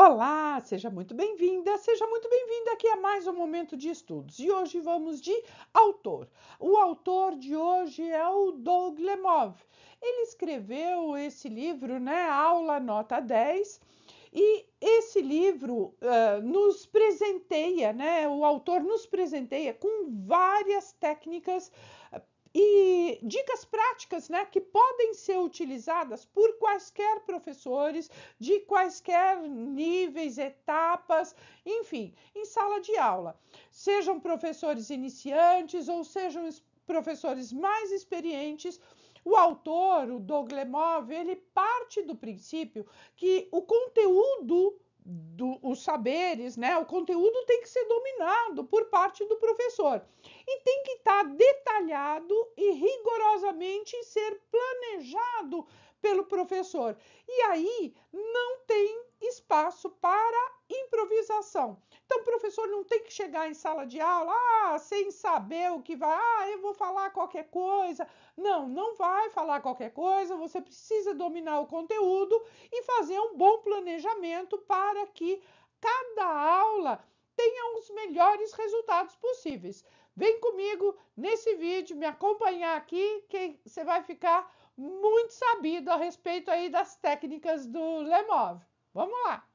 Olá, seja muito bem-vinda, seja muito bem-vinda aqui a é mais um momento de estudos. E hoje vamos de autor. O autor de hoje é o Doug Lemov. Ele escreveu esse livro, né, Aula Nota 10, e esse livro uh, nos presenteia, né, o autor nos presenteia com várias técnicas e dicas práticas né, que podem ser utilizadas por quaisquer professores, de quaisquer níveis, etapas, enfim, em sala de aula. Sejam professores iniciantes ou sejam professores mais experientes. O autor, o Doglemov, ele parte do princípio que o conteúdo do, os saberes, né? O conteúdo tem que ser dominado por parte do professor e tem que estar tá detalhado e rigorosamente ser planejado pelo professor. E aí não tem espaço para improvisação. Então, o professor não tem que chegar em sala de aula ah, sem saber o que vai, ah, eu vou falar qualquer coisa. Não, não vai falar qualquer coisa, você precisa dominar o conteúdo e fazer um bom planejamento para que cada aula tenha os melhores resultados possíveis. Vem comigo nesse vídeo, me acompanhar aqui, que você vai ficar muito sabido a respeito aí das técnicas do Lemov. Vamos lá.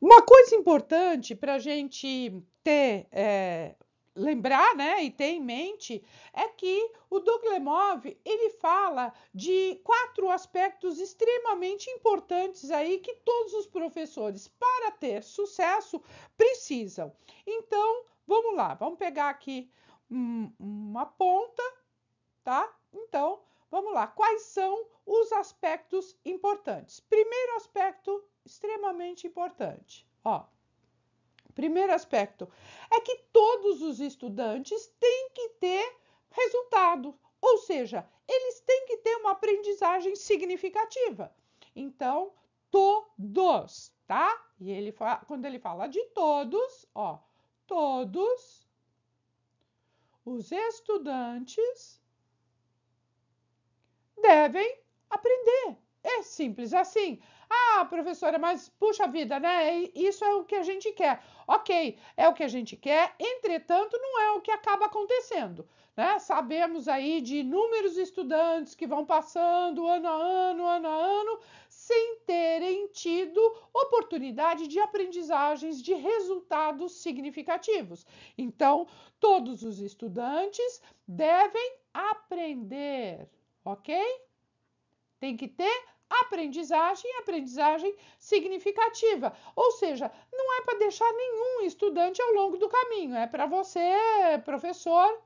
Uma coisa importante para a gente ter, é, lembrar né, e ter em mente é que o Duglemov ele fala de quatro aspectos extremamente importantes aí que todos os professores, para ter sucesso, precisam. Então, vamos lá, vamos pegar aqui uma ponta, tá? Então, Vamos lá, quais são os aspectos importantes? Primeiro aspecto extremamente importante, ó. Primeiro aspecto é que todos os estudantes têm que ter resultado, ou seja, eles têm que ter uma aprendizagem significativa. Então, todos, tá? E ele fala, quando ele fala de todos, ó, todos os estudantes devem aprender. É simples assim. Ah, professora, mas puxa vida, né? Isso é o que a gente quer. Ok, é o que a gente quer, entretanto, não é o que acaba acontecendo. Né? Sabemos aí de inúmeros estudantes que vão passando ano a ano, ano a ano, sem terem tido oportunidade de aprendizagens de resultados significativos. Então, todos os estudantes devem aprender ok? Tem que ter aprendizagem aprendizagem significativa. Ou seja, não é para deixar nenhum estudante ao longo do caminho, é para você, professor,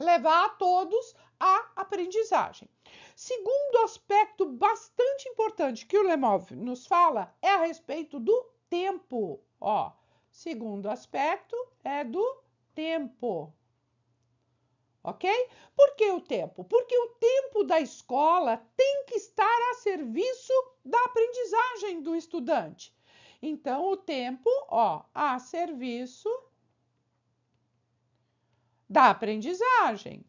levar a todos a aprendizagem. Segundo aspecto bastante importante que o Lemov nos fala é a respeito do tempo. Ó, segundo aspecto é do tempo ok? Por que o tempo? Porque o tempo da escola tem que estar a serviço da aprendizagem do estudante. Então, o tempo, ó, a serviço da aprendizagem.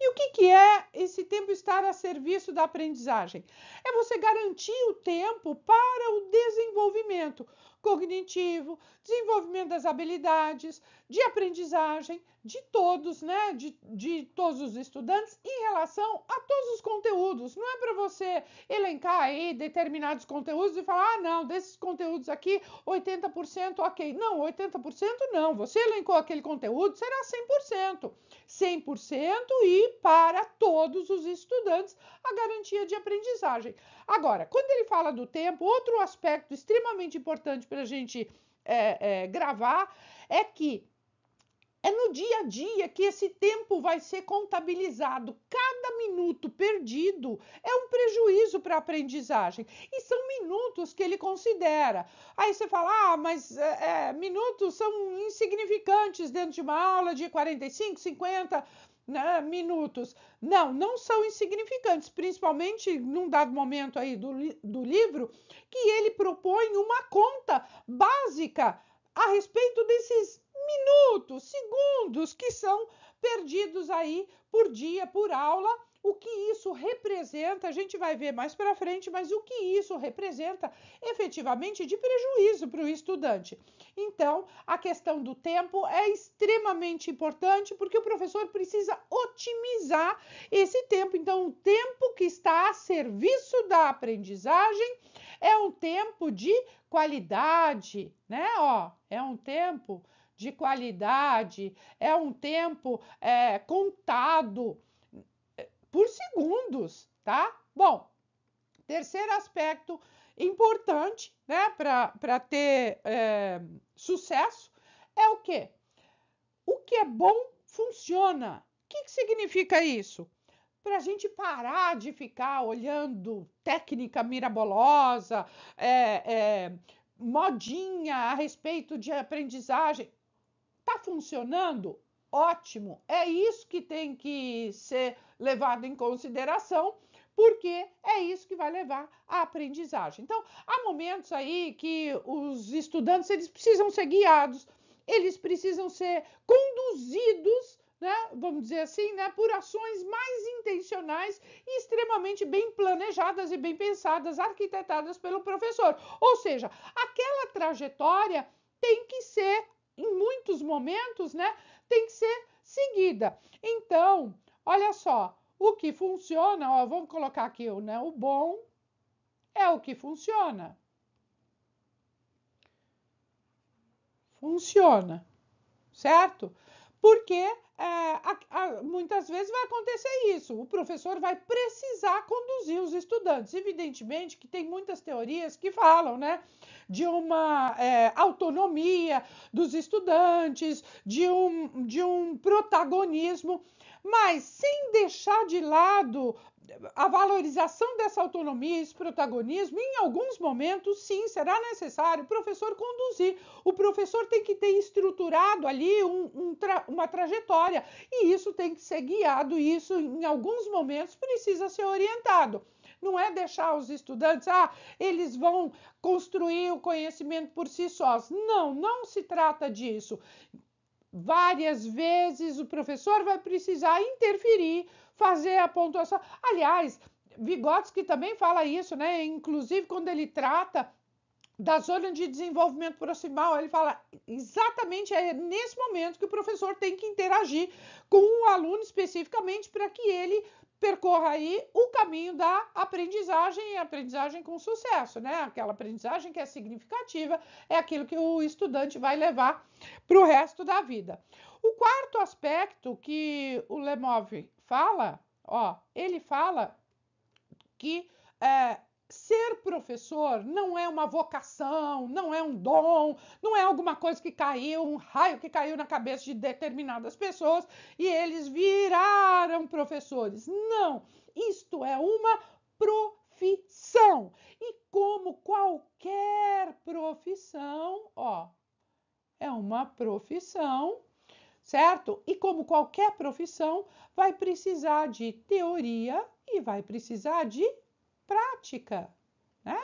E o que, que é esse tempo estar a serviço da aprendizagem? É você garantir o tempo para o desenvolvimento cognitivo, desenvolvimento das habilidades, de aprendizagem de todos, né? De, de todos os estudantes em relação a todos os conteúdos. Não é para você elencar aí determinados conteúdos e falar, ah, não, desses conteúdos aqui, 80% ok. Não, 80% não. Você elencou aquele conteúdo, será 100%. 100% e para todos os estudantes a garantia de aprendizagem. Agora, quando ele fala do tempo, outro aspecto extremamente importante para a gente é, é, gravar é que é no dia a dia que esse tempo vai ser contabilizado. Cada minuto perdido é um prejuízo para a aprendizagem. E são minutos que ele considera. Aí você fala, ah, mas é, é minutos são insignificantes dentro de uma aula de 45, 50 né, minutos. Não, não são insignificantes, principalmente num dado momento aí do, do livro, que ele propõe uma conta básica a respeito desses minutos, segundos que são perdidos aí por dia, por aula, o que isso representa, a gente vai ver mais para frente, mas o que isso representa efetivamente de prejuízo para o estudante. Então, a questão do tempo é extremamente importante porque o professor precisa otimizar esse tempo. Então, o tempo que está a serviço da aprendizagem é um tempo de qualidade, né? Ó, é um tempo de qualidade, é um tempo é, contado por segundos, tá? Bom, terceiro aspecto importante, né, para ter é, sucesso é o que? O que é bom funciona. O que, que significa isso? Para a gente parar de ficar olhando técnica mirabolosa, é, é, modinha a respeito de aprendizagem. Tá funcionando? Ótimo, é isso que tem que ser levado em consideração, porque é isso que vai levar à aprendizagem. Então, há momentos aí que os estudantes eles precisam ser guiados, eles precisam ser conduzidos né, vamos dizer assim, né, por ações mais intencionais e extremamente bem planejadas e bem pensadas, arquitetadas pelo professor. Ou seja, aquela trajetória tem que ser, em muitos momentos, né, tem que ser seguida. Então, olha só, o que funciona, ó, vamos colocar aqui né, o bom é o que funciona. Funciona, certo? Porque é, muitas vezes vai acontecer isso. O professor vai precisar conduzir os estudantes. Evidentemente que tem muitas teorias que falam, né? De uma é, autonomia dos estudantes, de um, de um protagonismo mas sem deixar de lado a valorização dessa autonomia, esse protagonismo, em alguns momentos, sim, será necessário o professor conduzir. O professor tem que ter estruturado ali um, um tra uma trajetória e isso tem que ser guiado, e isso, em alguns momentos, precisa ser orientado. Não é deixar os estudantes, ah, eles vão construir o conhecimento por si sós. Não, não se trata disso várias vezes o professor vai precisar interferir, fazer a pontuação. Aliás, Vygotsky também fala isso, né? Inclusive quando ele trata da zona de desenvolvimento proximal, ele fala exatamente é nesse momento que o professor tem que interagir com o aluno especificamente para que ele percorra aí o caminho da aprendizagem e aprendizagem com sucesso, né? Aquela aprendizagem que é significativa, é aquilo que o estudante vai levar para o resto da vida. O quarto aspecto que o Lemov fala, ó, ele fala que é, ser professor não é uma vocação, não é um dom, não é alguma coisa que caiu, um raio que caiu na cabeça de determinadas pessoas e eles viraram professores. Não, isto é uma profissão. E como qualquer profissão, ó, é uma profissão certo? E como qualquer profissão, vai precisar de teoria e vai precisar de prática, né?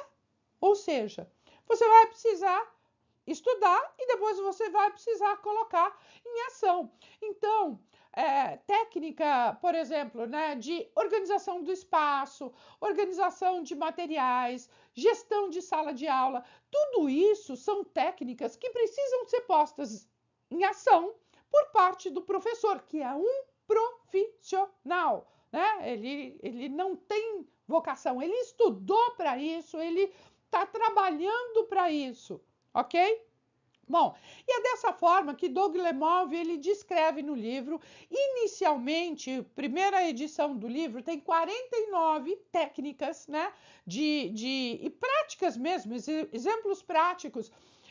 Ou seja, você vai precisar estudar e depois você vai precisar colocar em ação. Então, é, técnica, por exemplo, né, de organização do espaço, organização de materiais, gestão de sala de aula, tudo isso são técnicas que precisam ser postas em ação por parte do professor, que é um profissional né? Ele, ele não tem vocação, ele estudou para isso, ele está trabalhando para isso, ok? Bom, e é dessa forma que Doug Lemov ele descreve no livro. Inicialmente, primeira edição do livro tem 49 técnicas, né, de, de e práticas mesmo, exemplos práticos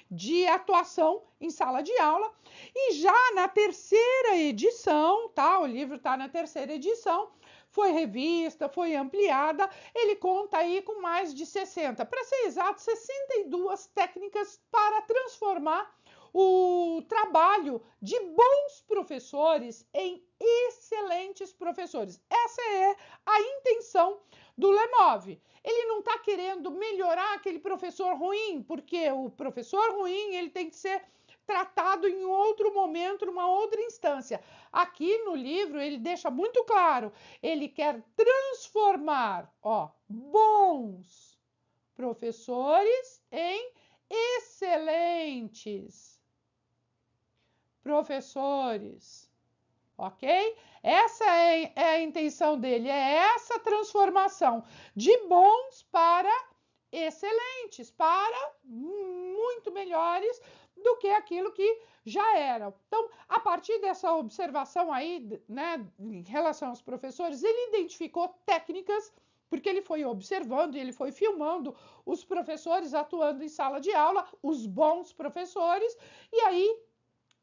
de atuação em sala de aula. E já na terceira edição, tá? O livro está na terceira edição foi revista, foi ampliada. Ele conta aí com mais de 60, para ser exato, 62 técnicas para transformar o trabalho de bons professores em excelentes professores. Essa é a intenção do Lemov. Ele não está querendo melhorar aquele professor ruim, porque o professor ruim ele tem que ser tratado em outro momento, numa outra instância. Aqui no livro ele deixa muito claro, ele quer transformar, ó, bons professores em excelentes professores. Ok? Essa é, é a intenção dele, é essa transformação de bons para excelentes, para muito melhores do que aquilo que já eram. Então, a partir dessa observação aí, né, em relação aos professores, ele identificou técnicas porque ele foi observando e ele foi filmando os professores atuando em sala de aula, os bons professores, e aí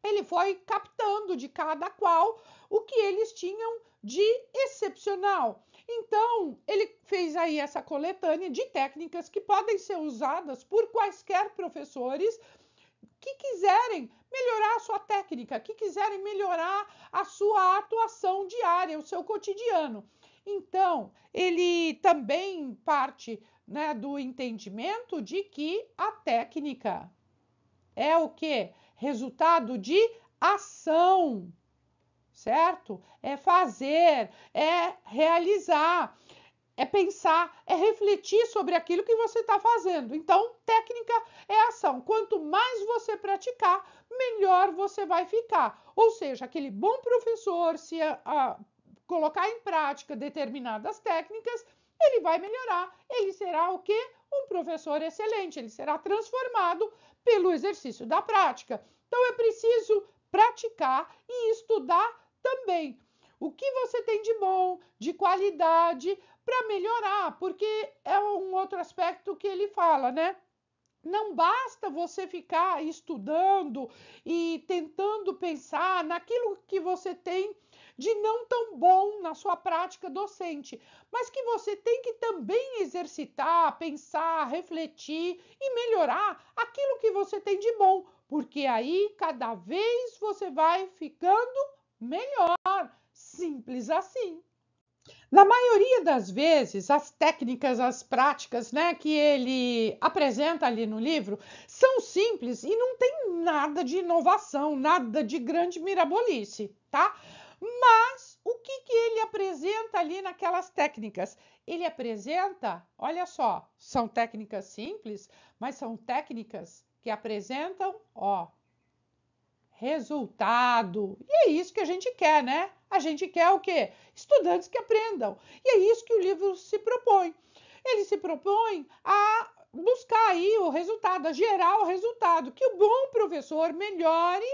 ele foi captando de cada qual o que eles tinham de excepcional. Então, ele fez aí essa coletânea de técnicas que podem ser usadas por quaisquer professores que quiserem melhorar a sua técnica, que quiserem melhorar a sua atuação diária, o seu cotidiano. Então, ele também parte né, do entendimento de que a técnica é o que? Resultado de ação, certo? É fazer, é realizar é pensar, é refletir sobre aquilo que você está fazendo. Então, técnica é ação. Quanto mais você praticar, melhor você vai ficar. Ou seja, aquele bom professor, se a, a, colocar em prática determinadas técnicas, ele vai melhorar. Ele será o quê? Um professor excelente. Ele será transformado pelo exercício da prática. Então, é preciso praticar e estudar também o que você tem de bom, de qualidade, para melhorar, porque é um outro aspecto que ele fala, né? Não basta você ficar estudando e tentando pensar naquilo que você tem de não tão bom na sua prática docente, mas que você tem que também exercitar, pensar, refletir e melhorar aquilo que você tem de bom, porque aí cada vez você vai ficando melhor. Simples assim. Na maioria das vezes, as técnicas, as práticas né, que ele apresenta ali no livro são simples e não tem nada de inovação, nada de grande mirabolice, tá? Mas o que, que ele apresenta ali naquelas técnicas? Ele apresenta, olha só, são técnicas simples, mas são técnicas que apresentam, ó, resultado. E é isso que a gente quer, né? A gente quer o quê? Estudantes que aprendam. E é isso que o livro se propõe. Ele se propõe a buscar aí o resultado, a gerar o resultado, que o bom professor melhore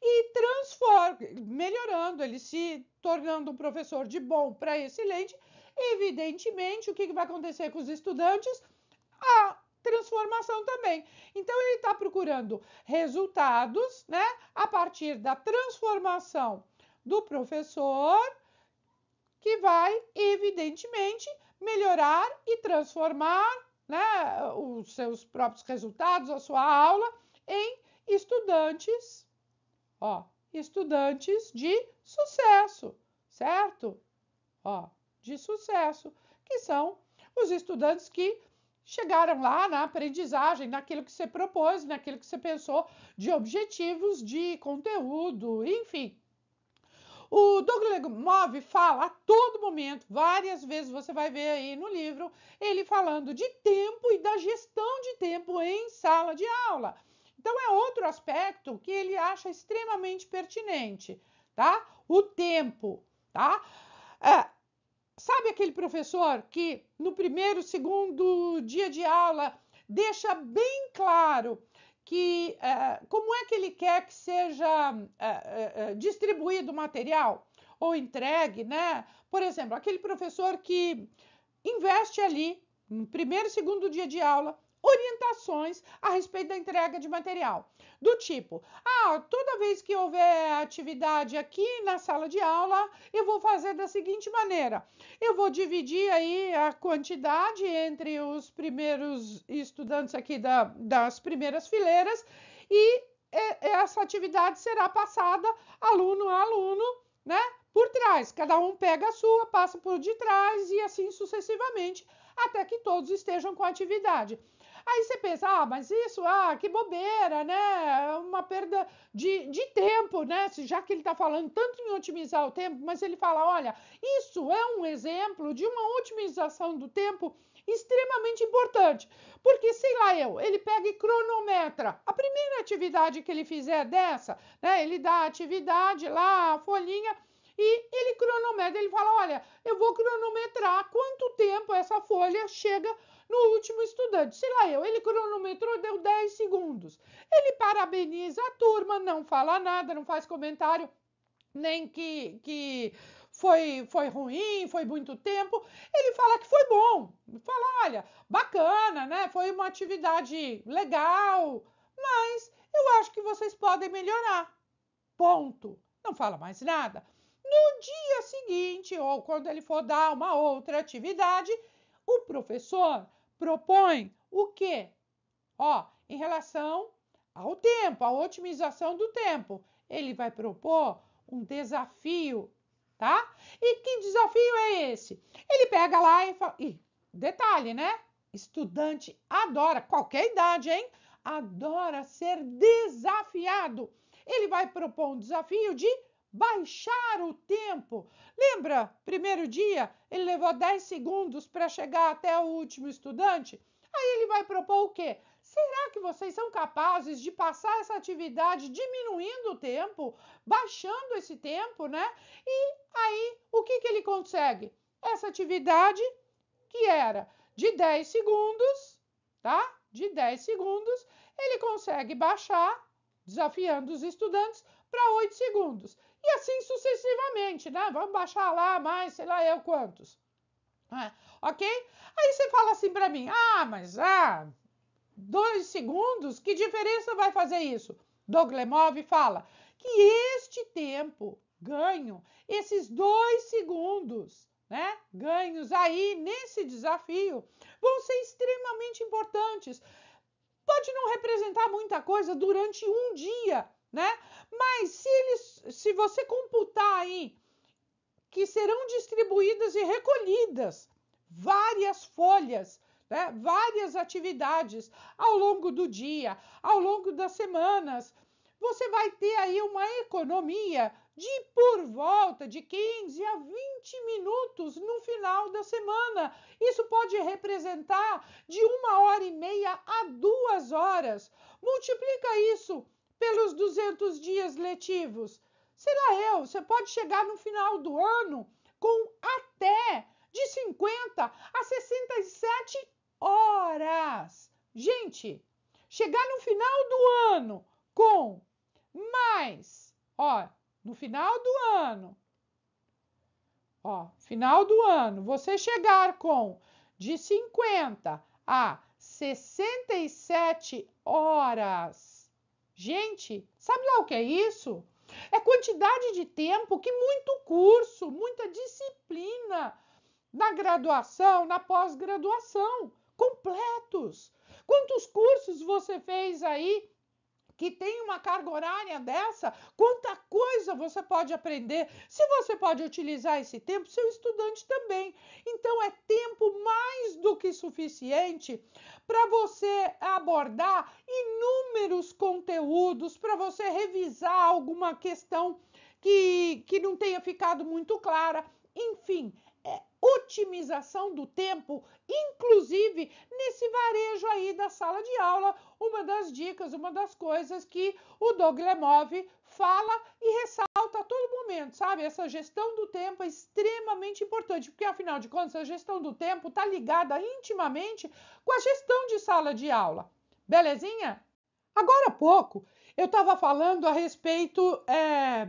e transforme, melhorando, ele se tornando um professor de bom para excelente, evidentemente, o que vai acontecer com os estudantes? A transformação também. Então ele está procurando resultados, né, a partir da transformação do professor, que vai evidentemente melhorar e transformar, né, os seus próprios resultados, a sua aula em estudantes, ó, estudantes de sucesso, certo? Ó, de sucesso, que são os estudantes que chegaram lá na aprendizagem, naquilo que você propôs, naquilo que você pensou de objetivos, de conteúdo, enfim. O Douglas Move fala a todo momento, várias vezes você vai ver aí no livro, ele falando de tempo e da gestão de tempo em sala de aula. Então é outro aspecto que ele acha extremamente pertinente, tá? O tempo, tá? É, Sabe aquele professor que no primeiro, segundo dia de aula deixa bem claro que eh, como é que ele quer que seja eh, eh, distribuído o material ou entregue, né? Por exemplo, aquele professor que investe ali no primeiro, segundo dia de aula orientações a respeito da entrega de material. Do tipo, ah, toda vez que houver atividade aqui na sala de aula, eu vou fazer da seguinte maneira: eu vou dividir aí a quantidade entre os primeiros estudantes aqui da, das primeiras fileiras e essa atividade será passada aluno a aluno, né? Por trás, cada um pega a sua, passa por de trás e assim sucessivamente, até que todos estejam com a atividade. Aí você pensa, ah, mas isso, ah, que bobeira, né? É uma perda de, de tempo, né? Já que ele está falando tanto em otimizar o tempo, mas ele fala, olha, isso é um exemplo de uma otimização do tempo extremamente importante. Porque, sei lá eu, ele pega e cronometra. A primeira atividade que ele fizer dessa, né? Ele dá a atividade lá, a folhinha e ele cronometra, ele fala, olha, eu vou cronometrar quanto tempo essa folha chega no último estudante. Sei lá eu, ele cronometrou, deu 10 segundos. Ele parabeniza a turma, não fala nada, não faz comentário, nem que, que foi, foi ruim, foi muito tempo. Ele fala que foi bom, fala, olha, bacana, né? Foi uma atividade legal, mas eu acho que vocês podem melhorar. Ponto. Não fala mais nada. No dia seguinte, ou quando ele for dar uma outra atividade, o professor propõe o quê? Ó, em relação ao tempo, à otimização do tempo, ele vai propor um desafio, tá? E que desafio é esse? Ele pega lá e fala. E, detalhe, né? Estudante adora, qualquer idade, hein? Adora ser desafiado. Ele vai propor um desafio de baixar o tempo. Lembra, primeiro dia, ele levou 10 segundos para chegar até o último estudante? Aí ele vai propor o quê? Será que vocês são capazes de passar essa atividade diminuindo o tempo, baixando esse tempo, né? E aí, o que, que ele consegue? Essa atividade que era de 10 segundos, tá? De 10 segundos, ele consegue baixar, desafiando os estudantes, para 8 segundos. E assim sucessivamente, né? Vamos baixar lá mais, sei lá eu quantos. É, ok? Aí você fala assim para mim: ah, mas ah, dois segundos, que diferença vai fazer isso? Doglemov fala que este tempo ganho, esses dois segundos, né, ganhos aí nesse desafio, vão ser extremamente importantes. Pode não representar muita coisa durante um dia, né? Mas se, eles, se você computar aí que serão distribuídas e recolhidas várias folhas, né? várias atividades ao longo do dia, ao longo das semanas, você vai ter aí uma economia de por volta de 15 a 20 minutos no final da semana. Isso pode representar de uma hora e meia a duas horas. Multiplica isso pelos 200 dias letivos. Sei lá eu, você pode chegar no final do ano com até de 50 a 67 horas. Gente, chegar no final do ano com mais, ó, no final do ano, ó, final do ano, você chegar com de 50 a 67 horas Gente, sabe lá o que é isso? É quantidade de tempo que muito curso, muita disciplina na graduação, na pós-graduação, completos. Quantos cursos você fez aí que tem uma carga horária dessa, quanta coisa você pode aprender. Se você pode utilizar esse tempo, seu estudante também. Então, é tempo mais do que suficiente para você abordar inúmeros conteúdos, para você revisar alguma questão que, que não tenha ficado muito clara. Enfim, otimização do tempo, inclusive nesse varejo aí da sala de aula, uma das dicas, uma das coisas que o Doug Lemov fala e ressalta a todo momento, sabe? Essa gestão do tempo é extremamente importante, porque afinal de contas, a gestão do tempo está ligada intimamente com a gestão de sala de aula. Belezinha? Agora há pouco eu estava falando a respeito é,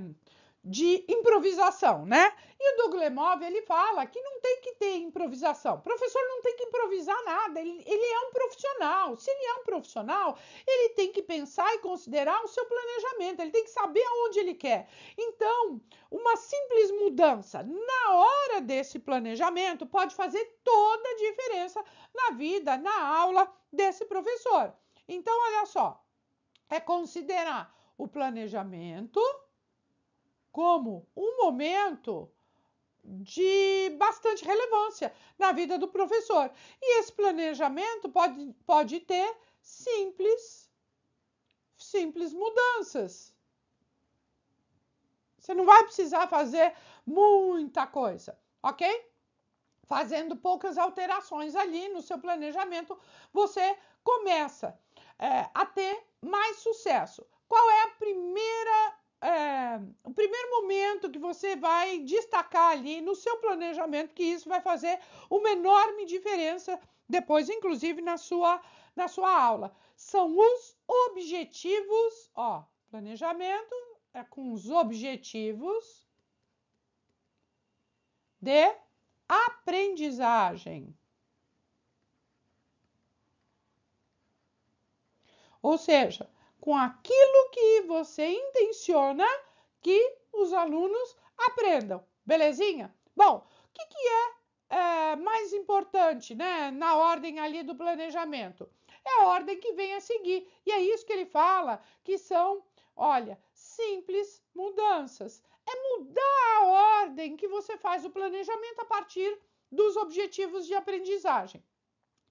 de improvisação, né? E o Doglemov ele fala que não tem que ter improvisação. O professor não tem que improvisar nada, ele, ele é um profissional. Se ele é um profissional, ele tem que pensar e considerar o seu planejamento, ele tem que saber aonde ele quer. Então, uma simples mudança na hora desse planejamento pode fazer toda a diferença na vida, na aula desse professor. Então, olha só, é considerar o planejamento como um momento de bastante relevância na vida do professor. E esse planejamento pode, pode ter simples, simples mudanças. Você não vai precisar fazer muita coisa, ok? Fazendo poucas alterações ali no seu planejamento, você começa é, a ter mais sucesso. Qual é a primeira é, o primeiro momento que você vai destacar ali no seu planejamento, que isso vai fazer uma enorme diferença depois, inclusive na sua, na sua aula. São os objetivos, ó, planejamento é com os objetivos de aprendizagem. Ou seja, com aquilo que você intenciona que os alunos aprendam, belezinha? Bom, o que, que é, é mais importante né, na ordem ali do planejamento? É a ordem que vem a seguir. E é isso que ele fala, que são, olha, simples mudanças. É mudar a ordem que você faz o planejamento a partir dos objetivos de aprendizagem.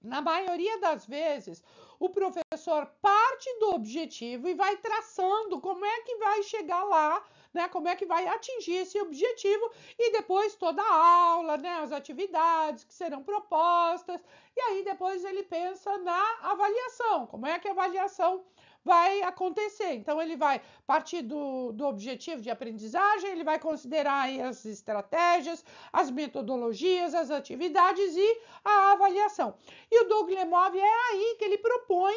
Na maioria das vezes, o professor parte do objetivo e vai traçando como é que vai chegar lá, né? Como é que vai atingir esse objetivo e depois toda a aula, né? As atividades que serão propostas e aí depois ele pensa na avaliação, como é que a avaliação vai acontecer. Então, ele vai partir do, do objetivo de aprendizagem, ele vai considerar as estratégias, as metodologias, as atividades e a avaliação. E o Doug Lemov é aí que ele propõe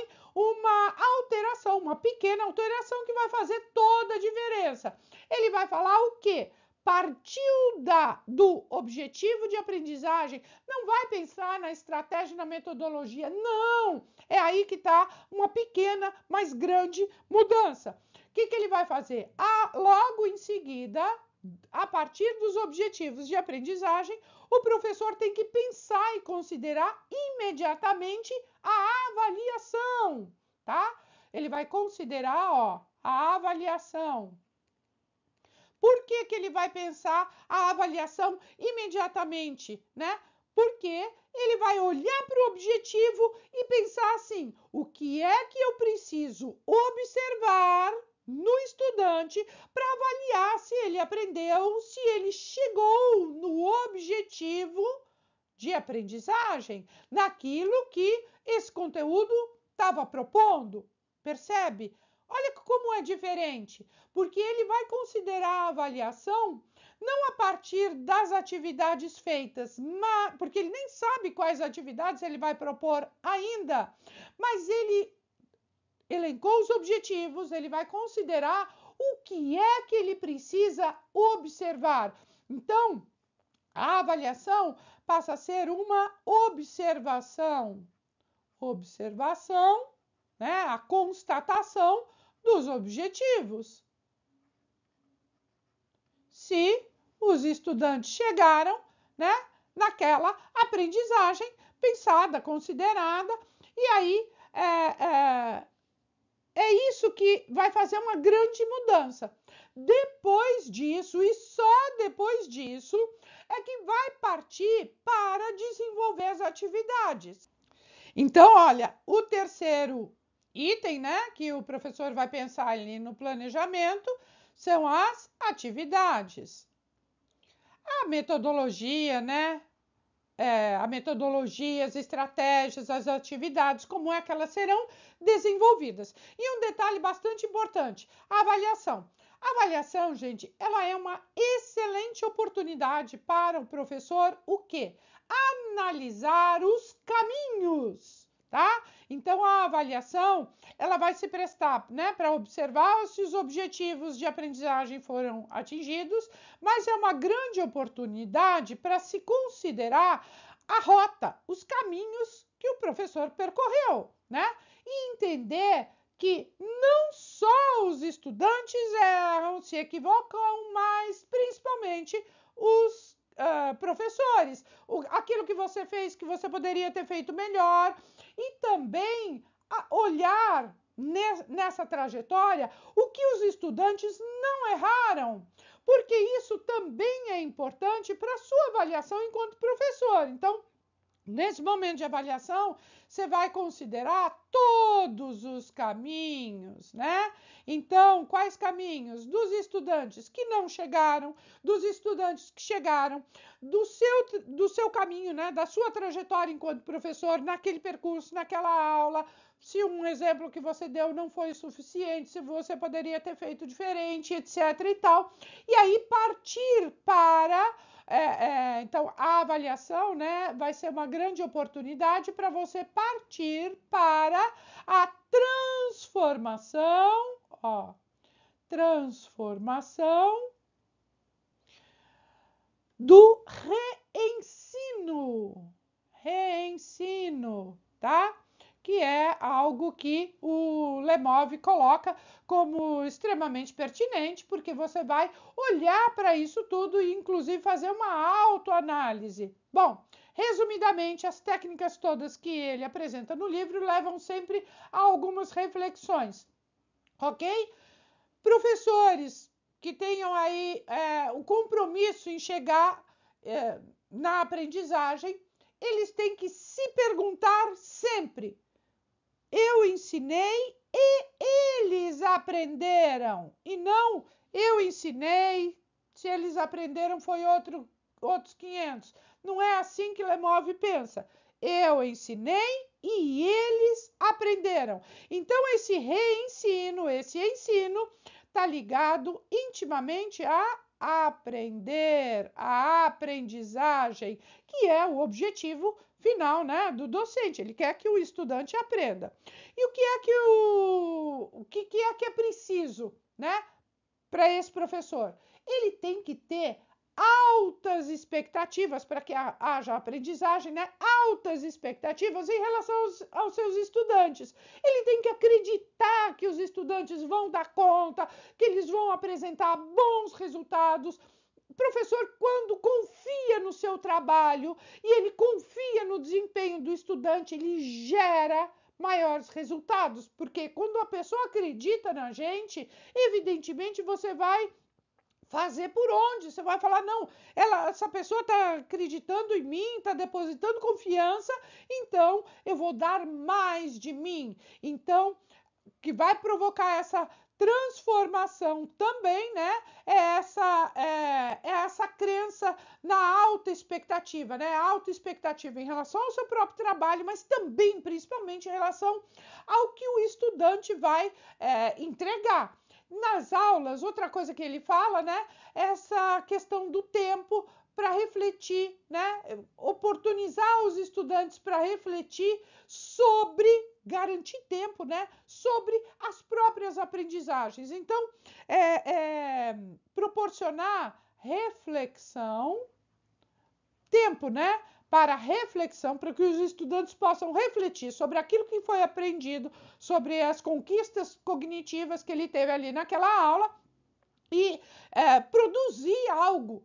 uma alteração, uma pequena alteração que vai fazer toda a diferença. Ele vai falar o quê? partiu da, do objetivo de aprendizagem, não vai pensar na estratégia, na metodologia, não! É aí que está uma pequena, mas grande mudança. O que, que ele vai fazer? Ah, logo em seguida, a partir dos objetivos de aprendizagem, o professor tem que pensar e considerar imediatamente a avaliação, tá? Ele vai considerar, ó, a avaliação. Por que, que ele vai pensar a avaliação imediatamente, né? Porque ele vai olhar para o objetivo e pensar assim: o que é que eu preciso observar no estudante para avaliar se ele aprendeu, se ele chegou no objetivo de aprendizagem, naquilo que esse conteúdo estava propondo. Percebe? Olha como é diferente, porque ele vai considerar a avaliação não a partir das atividades feitas, mas, porque ele nem sabe quais atividades ele vai propor ainda, mas ele elencou os objetivos, ele vai considerar o que é que ele precisa observar. Então, a avaliação passa a ser uma observação. Observação, né? A constatação dos objetivos. Se os estudantes chegaram né, naquela aprendizagem pensada, considerada, e aí é, é, é isso que vai fazer uma grande mudança. Depois disso, e só depois disso, é que vai partir para desenvolver as atividades. Então, olha, o terceiro item, né, que o professor vai pensar ali no planejamento são as atividades a metodologia, né? É, a metodologia, as estratégias, as atividades, como é que elas serão desenvolvidas. E um detalhe bastante importante: a avaliação. A avaliação, gente, ela é uma excelente oportunidade para o professor o quê? Analisar os caminhos tá? Então a avaliação ela vai se prestar, né, para observar se os objetivos de aprendizagem foram atingidos, mas é uma grande oportunidade para se considerar a rota, os caminhos que o professor percorreu, né? E entender que não só os estudantes erram, se equivocam, mas principalmente os Uh, professores, o, aquilo que você fez que você poderia ter feito melhor, e também olhar ne nessa trajetória o que os estudantes não erraram, porque isso também é importante para a sua avaliação enquanto professor. Então, Nesse momento de avaliação, você vai considerar todos os caminhos, né? Então, quais caminhos? Dos estudantes que não chegaram, dos estudantes que chegaram, do seu, do seu caminho, né? Da sua trajetória enquanto professor, naquele percurso, naquela aula. Se um exemplo que você deu não foi suficiente, se você poderia ter feito diferente, etc. e tal. E aí partir para é, é, então, a avaliação né, vai ser uma grande oportunidade para você partir para a transformação, ó, transformação do reensino, reensino, tá? que é algo que o Lemov coloca como extremamente pertinente, porque você vai olhar para isso tudo e, inclusive, fazer uma autoanálise. Bom, resumidamente, as técnicas todas que ele apresenta no livro levam sempre a algumas reflexões, ok? Professores que tenham aí é, o compromisso em chegar é, na aprendizagem, eles têm que se perguntar sempre eu ensinei e eles aprenderam. E não eu ensinei. Se eles aprenderam, foi outro, outros 500. Não é assim que Lemov pensa. Eu ensinei e eles aprenderam. Então, esse reensino, esse ensino, está ligado intimamente a aprender, a aprendizagem, que é o objetivo final, né, do docente. Ele quer que o estudante aprenda. E o que é que o, o que, que é que é preciso, né, para esse professor? Ele tem que ter altas expectativas para que haja aprendizagem, né? Altas expectativas em relação aos, aos, seus estudantes. Ele tem que acreditar que os estudantes vão dar conta, que eles vão apresentar bons resultados, o professor, quando confia no seu trabalho e ele confia no desempenho do estudante, ele gera maiores resultados, porque quando a pessoa acredita na gente, evidentemente você vai fazer por onde? Você vai falar, não, ela, essa pessoa está acreditando em mim, está depositando confiança, então eu vou dar mais de mim. Então, que vai provocar essa Transformação também, né? É essa, é, é essa crença na alta expectativa, né? Alta expectativa em relação ao seu próprio trabalho, mas também, principalmente, em relação ao que o estudante vai é, entregar nas aulas, outra coisa que ele fala, né? Essa questão do tempo para refletir, né? oportunizar os estudantes para refletir sobre garantir tempo, né? Sobre as próprias aprendizagens. Então, é, é, proporcionar reflexão, tempo, né? Para reflexão, para que os estudantes possam refletir sobre aquilo que foi aprendido, sobre as conquistas cognitivas que ele teve ali naquela aula e é, produzir algo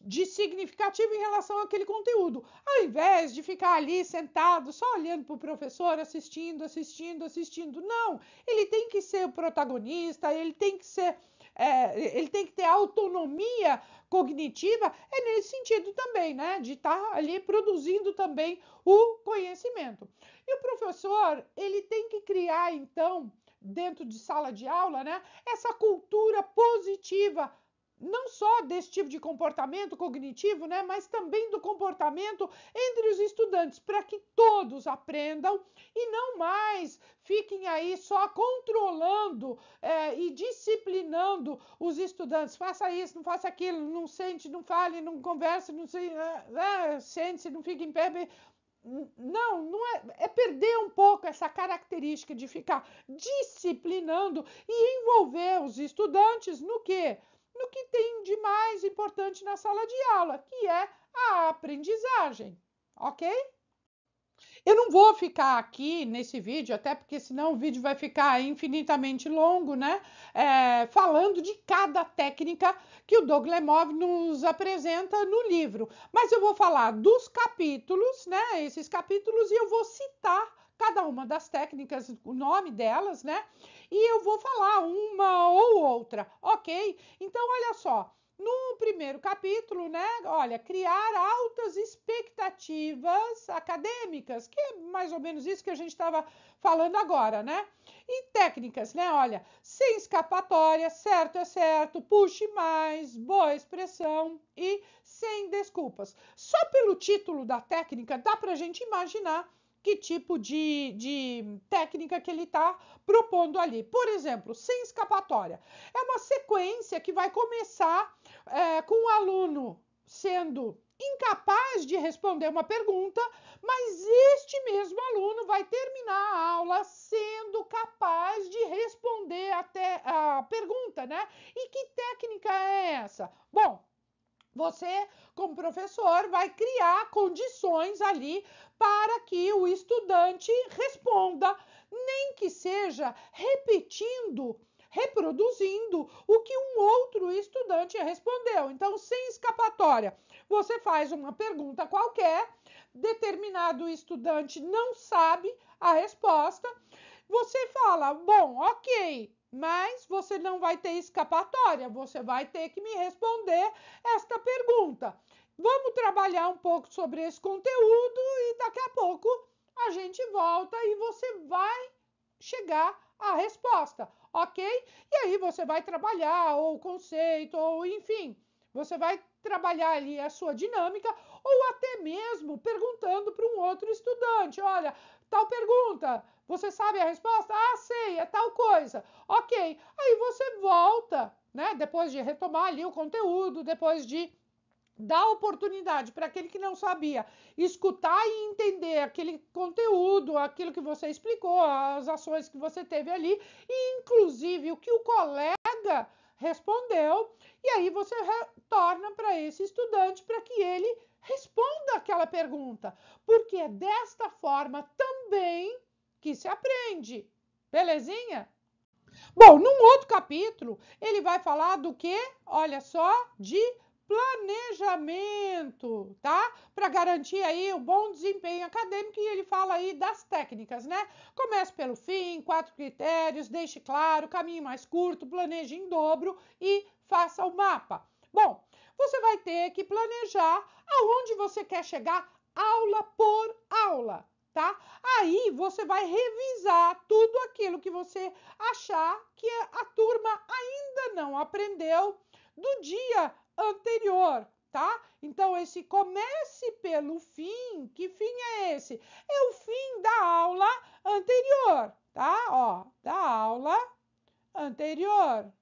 de significativo em relação àquele conteúdo, ao invés de ficar ali sentado, só olhando para o professor, assistindo, assistindo, assistindo. Não, ele tem que ser o protagonista, ele tem que ser, é, ele tem que ter autonomia cognitiva, é nesse sentido também, né? De estar tá ali produzindo também o conhecimento. E o professor, ele tem que criar, então, dentro de sala de aula, né, essa cultura positiva não só desse tipo de comportamento cognitivo, né, mas também do comportamento entre os estudantes, para que todos aprendam e não mais fiquem aí só controlando é, e disciplinando os estudantes. Faça isso, não faça aquilo, não sente, não fale, não converse, não sei, é, é, sente-se, não fique em pé. Bem, não, não é, é, perder um pouco essa característica de ficar disciplinando e envolver os estudantes no que? no que tem de mais importante na sala de aula, que é a aprendizagem, ok? Eu não vou ficar aqui nesse vídeo, até porque senão o vídeo vai ficar infinitamente longo, né? É, falando de cada técnica que o Doug Lemov nos apresenta no livro. Mas eu vou falar dos capítulos, né? Esses capítulos, e eu vou citar cada uma das técnicas, o nome delas, né? E eu vou falar uma ou outra, ok? Então, olha só. No primeiro capítulo, né? Olha, criar altas expectativas acadêmicas, que é mais ou menos isso que a gente estava falando agora, né? E técnicas, né? Olha, sem escapatória, certo é certo, puxe mais, boa expressão e sem desculpas. Só pelo título da técnica dá para a gente imaginar que tipo de, de técnica que ele está propondo ali. Por exemplo, sem escapatória. É uma sequência que vai começar é, com o aluno sendo incapaz de responder uma pergunta, mas este mesmo aluno vai terminar a aula sendo capaz de responder até a pergunta, né? E que técnica é essa? Bom, você, como professor, vai criar condições ali para que o estudante responda, nem que seja repetindo, reproduzindo o que um outro estudante respondeu. Então, sem escapatória, você faz uma pergunta qualquer, determinado estudante não sabe a resposta, você fala: bom, ok, mas você não vai ter escapatória, você vai ter que me responder esta pergunta. Vamos trabalhar um pouco sobre esse conteúdo e daqui a pouco a gente volta e você vai chegar à resposta, ok? E aí você vai trabalhar ou o conceito, ou enfim, você vai trabalhar ali a sua dinâmica ou até mesmo perguntando para um outro estudante, olha, tal pergunta, você sabe a resposta? Ah, sei, é tal coisa. OK. Aí você volta, né, depois de retomar ali o conteúdo, depois de dá oportunidade para aquele que não sabia escutar e entender aquele conteúdo, aquilo que você explicou, as ações que você teve ali, e inclusive o que o colega respondeu, e aí você retorna para esse estudante para que ele responda aquela pergunta, porque é desta forma também que se aprende. Belezinha? Bom, num outro capítulo, ele vai falar do que? Olha só, de planejamento, tá? Para garantir aí o bom desempenho acadêmico e ele fala aí das técnicas, né? Comece pelo fim, quatro critérios, deixe claro, caminho mais curto, planeje em dobro e faça o mapa. Bom, você vai ter que planejar aonde você quer chegar aula por aula, tá? Aí você vai revisar tudo aquilo que você achar que a turma ainda não aprendeu do dia anterior, tá? Então, esse comece pelo fim, que fim é esse? É o fim da aula anterior, tá? Ó, da aula anterior.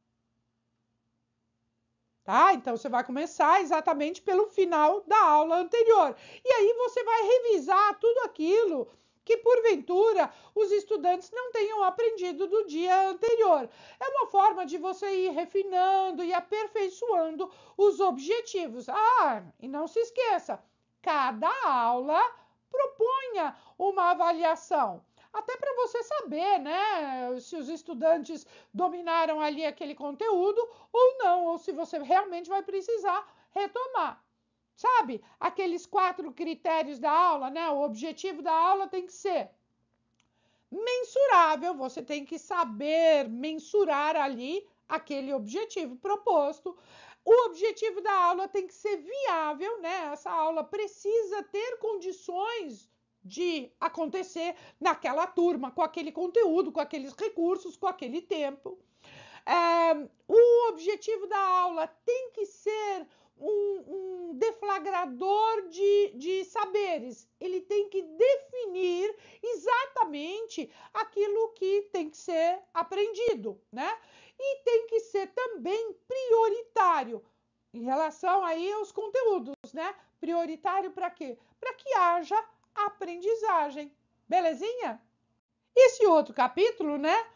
Tá? Então você vai começar exatamente pelo final da aula anterior. E aí você vai revisar tudo aquilo que, porventura, os estudantes não tenham aprendido do dia anterior. É uma forma de você ir refinando e aperfeiçoando os objetivos. Ah, e não se esqueça, cada aula proponha uma avaliação até para você saber, né, se os estudantes dominaram ali aquele conteúdo ou não, ou se você realmente vai precisar retomar. Sabe? Aqueles quatro critérios da aula, né? O objetivo da aula tem que ser mensurável, você tem que saber mensurar ali aquele objetivo proposto. O objetivo da aula tem que ser viável, né? Essa aula precisa ter condições de acontecer naquela turma, com aquele conteúdo, com aqueles recursos, com aquele tempo. É, o objetivo da aula tem que ser um, um deflagrador de, de saberes. Ele tem que definir exatamente aquilo que tem que ser aprendido, né? E tem que ser também prioritário em relação aí aos conteúdos, né? Prioritário para quê? Para que haja aprendizagem. Belezinha? Esse outro capítulo, né?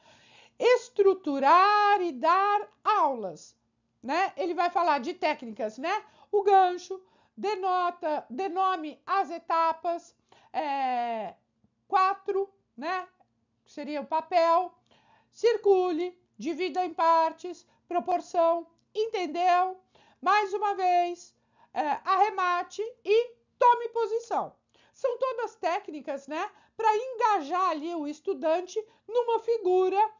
Estruturar e dar aulas né? Ele vai falar de técnicas, né? O gancho, denota, denome as etapas, é, quatro, né? Seria o papel, circule, divida em partes, proporção, entendeu? Mais uma vez, é, arremate e tome posição. São todas técnicas, né? Para engajar ali o estudante numa figura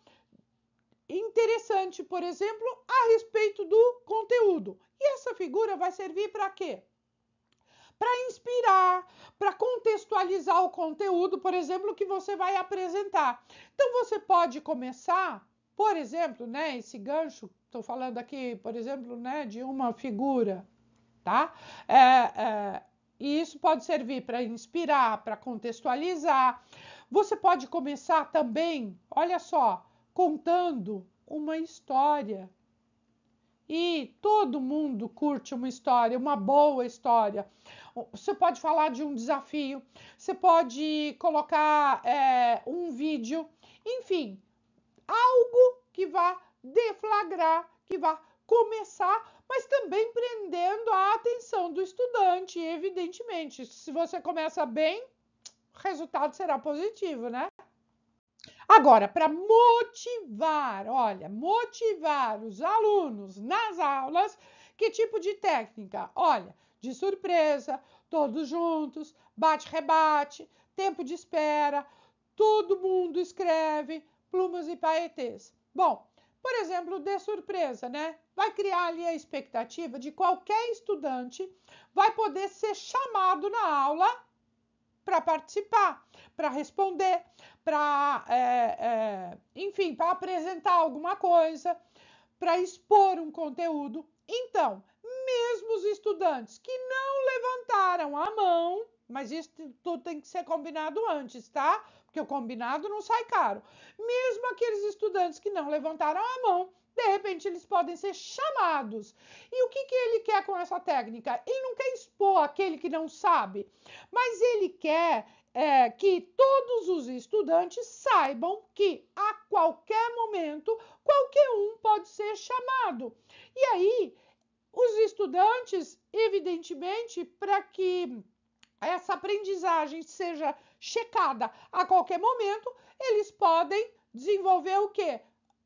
interessante, por exemplo, a respeito do conteúdo. E essa figura vai servir para quê? Para inspirar, para contextualizar o conteúdo, por exemplo, que você vai apresentar. Então você pode começar, por exemplo, né, esse gancho, estou falando aqui, por exemplo, né, de uma figura, tá? É, é, e isso pode servir para inspirar, para contextualizar. Você pode começar também, olha só, contando uma história. E todo mundo curte uma história, uma boa história. Você pode falar de um desafio, você pode colocar é, um vídeo, enfim, algo que vá deflagrar, que vá começar, mas também prendendo a atenção do estudante, evidentemente. Se você começa bem, o resultado será positivo, né? Agora, para motivar, olha, motivar os alunos nas aulas, que tipo de técnica? Olha, de surpresa, todos juntos, bate-rebate, tempo de espera, todo mundo escreve, plumas e paetês. Bom, por exemplo, de surpresa, né? Vai criar ali a expectativa de qualquer estudante vai poder ser chamado na aula para participar, para responder, para, é, é, enfim, para apresentar alguma coisa, para expor um conteúdo. Então, mesmo os estudantes que não levantaram a mão, mas isso tudo tem que ser combinado antes, tá? Porque o combinado não sai caro. Mesmo aqueles estudantes que não levantaram a mão, de repente, eles podem ser chamados. E o que, que ele quer com essa técnica? Ele não quer expor aquele que não sabe, mas ele quer é, que todos os estudantes saibam que a qualquer momento qualquer um pode ser chamado. E aí, os estudantes, evidentemente, para que essa aprendizagem seja checada a qualquer momento, eles podem desenvolver o quê?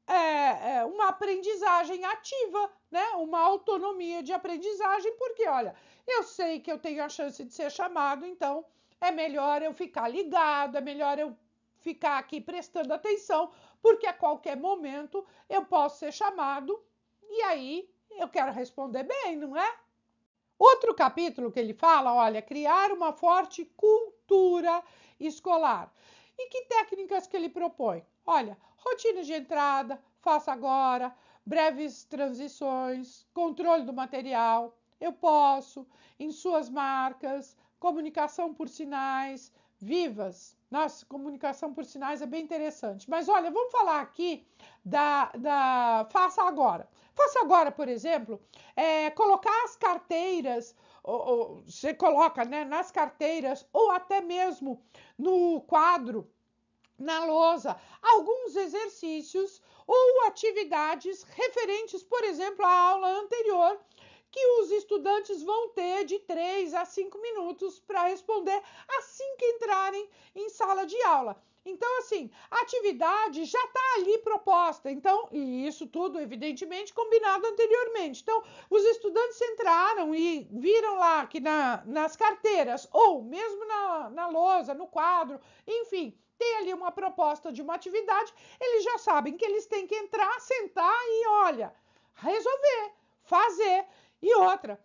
é, é uma aprendizagem ativa, né? uma autonomia de aprendizagem, porque olha, eu sei que eu tenho a chance de ser chamado, então é melhor eu ficar ligado, é melhor eu ficar aqui prestando atenção, porque a qualquer momento eu posso ser chamado e aí eu quero responder bem, não é? Outro capítulo que ele fala, olha, criar uma forte cultura escolar. E que técnicas que ele propõe? Olha, rotina de entrada, faça agora, breves transições, controle do material, eu posso, em suas marcas, comunicação por sinais, vivas. Nossa, comunicação por sinais é bem interessante. Mas olha, vamos falar aqui da, da Faça Agora. Faça Agora, por exemplo, é colocar as carteiras, ou, ou, você coloca né, nas carteiras, ou até mesmo no quadro na lousa alguns exercícios ou atividades referentes, por exemplo, à aula anterior, que os estudantes vão ter de 3 a 5 minutos para responder assim que entrarem em sala de aula. Então, assim, a atividade já está ali proposta. Então, e isso tudo, evidentemente, combinado anteriormente. Então, os estudantes entraram e viram lá que na, nas carteiras, ou mesmo na, na lousa, no quadro, enfim, ter ali uma proposta de uma atividade, eles já sabem que eles têm que entrar, sentar e olha, resolver, fazer. E outra,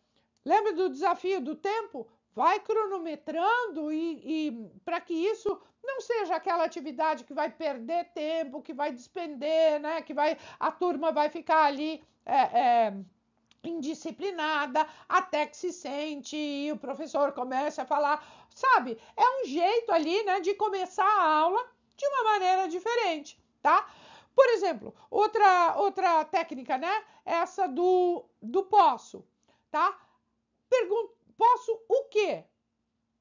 lembra do desafio do tempo? Vai cronometrando e, e para que isso não seja aquela atividade que vai perder tempo, que vai despender, né? Que vai a turma vai ficar ali é, é, indisciplinada até que se sente e o professor começa a falar sabe? É um jeito ali, né, de começar a aula de uma maneira diferente, tá? Por exemplo, outra outra técnica, né? É essa do do posso, tá? Pergunto, posso o quê?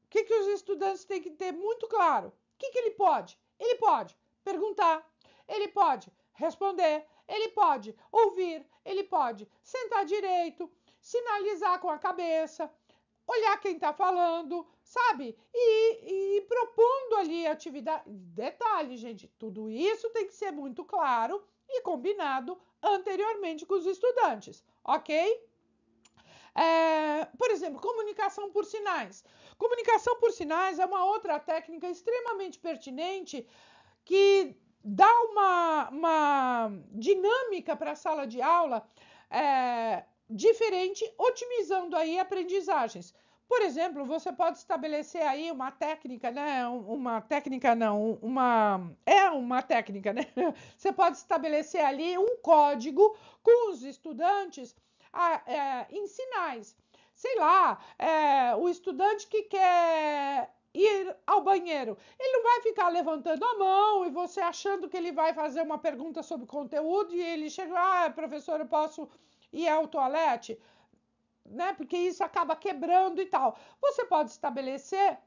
O que, que os estudantes têm que ter muito claro? O que, que ele pode? Ele pode perguntar, ele pode responder, ele pode ouvir, ele pode sentar direito, sinalizar com a cabeça, olhar quem está falando, sabe? E, e propondo ali atividade. Detalhe, gente, tudo isso tem que ser muito claro e combinado anteriormente com os estudantes, ok? É, por exemplo, comunicação por sinais. Comunicação por sinais é uma outra técnica extremamente pertinente que dá uma, uma dinâmica para a sala de aula é, diferente, otimizando aí aprendizagens. Por exemplo, você pode estabelecer aí uma técnica, né? Uma técnica não, uma é uma técnica, né? Você pode estabelecer ali um código com os estudantes a, é, em sinais. Sei lá, é, o estudante que quer ir ao banheiro. Ele não vai ficar levantando a mão e você achando que ele vai fazer uma pergunta sobre conteúdo e ele chega, ah, professor, eu posso ir ao toalete? né? Porque isso acaba quebrando e tal. Você pode estabelecer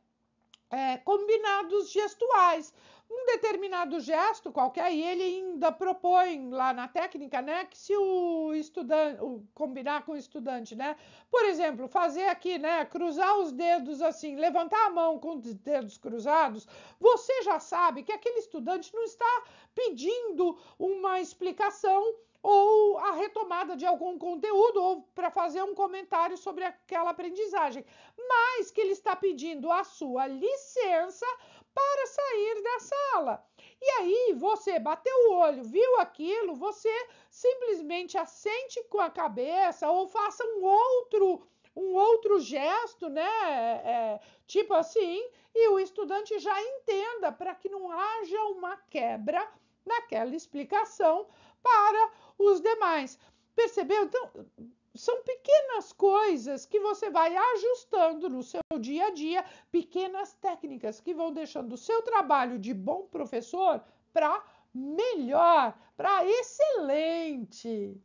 é, combinados gestuais. Um determinado gesto qualquer, e ele ainda propõe lá na técnica, né, que se o estudante, combinar com o estudante, né, por exemplo, fazer aqui, né, cruzar os dedos assim, levantar a mão com os dedos cruzados, você já sabe que aquele estudante não está pedindo uma explicação ou a retomada de algum conteúdo, ou para fazer um comentário sobre aquela aprendizagem, mas que ele está pedindo a sua licença para sair da sala. E aí você bateu o olho, viu aquilo, você simplesmente assente com a cabeça ou faça um outro um outro gesto, né? É, tipo assim, e o estudante já entenda para que não haja uma quebra naquela explicação, para os demais. Percebeu? Então, são pequenas coisas que você vai ajustando no seu dia a dia, pequenas técnicas que vão deixando o seu trabalho de bom professor para melhor, para excelente.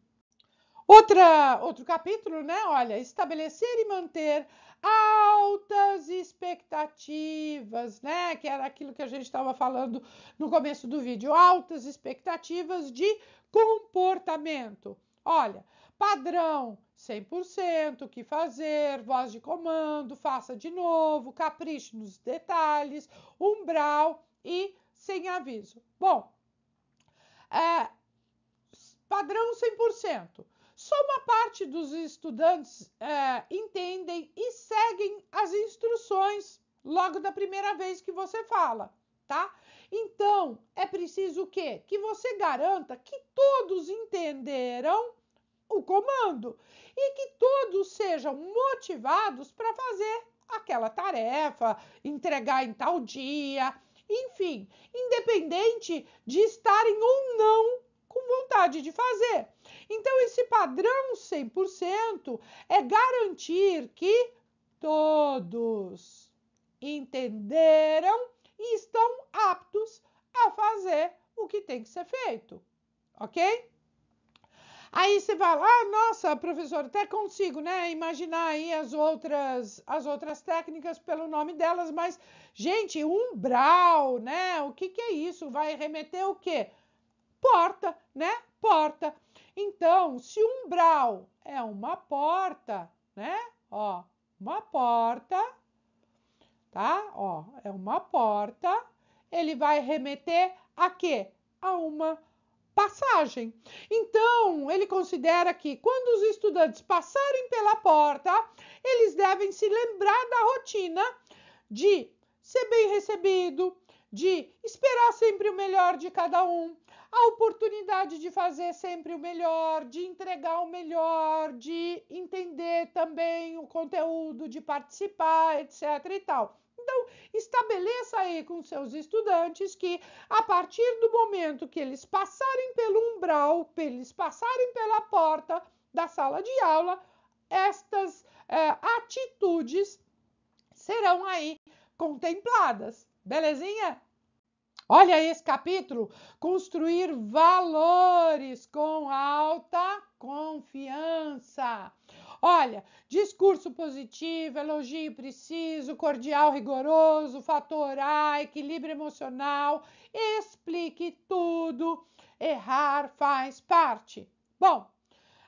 Outra, outro capítulo, né? Olha, estabelecer e manter altas expectativas, né? Que era aquilo que a gente estava falando no começo do vídeo, altas expectativas de comportamento. Olha, padrão 100%, o que fazer, voz de comando, faça de novo, capricho nos detalhes, umbral e sem aviso. Bom, é, padrão 100%. Só uma parte dos estudantes é, entendem e seguem as instruções logo da primeira vez que você fala, tá? Então, é preciso o quê? Que você garanta que todos entenderam o comando e que todos sejam motivados para fazer aquela tarefa, entregar em tal dia, enfim, independente de estarem ou não com vontade de fazer. Então, esse padrão 100% é garantir que todos entenderam e estão aptos a fazer o que tem que ser feito, ok? Aí você vai lá, ah, nossa, professor, até consigo, né, imaginar aí as outras, as outras técnicas pelo nome delas, mas, gente, umbral, né, o que que é isso? Vai remeter o quê? Porta, né, porta. Então, se um umbral é uma porta, né? Ó, uma porta, tá? Ó, é uma porta. Ele vai remeter a quê? A uma passagem. Então, ele considera que quando os estudantes passarem pela porta, eles devem se lembrar da rotina de ser bem recebido, de esperar sempre o melhor de cada um, a oportunidade de fazer sempre o melhor, de entregar o melhor, de entender também o conteúdo, de participar, etc. e tal. Então, estabeleça aí com seus estudantes que, a partir do momento que eles passarem pelo umbral, eles passarem pela porta da sala de aula, estas é, atitudes serão aí contempladas. Belezinha? Olha esse capítulo: construir valores com alta confiança. Olha, discurso positivo, elogio preciso, cordial, rigoroso, fator A, equilíbrio emocional, explique tudo, errar faz parte. Bom,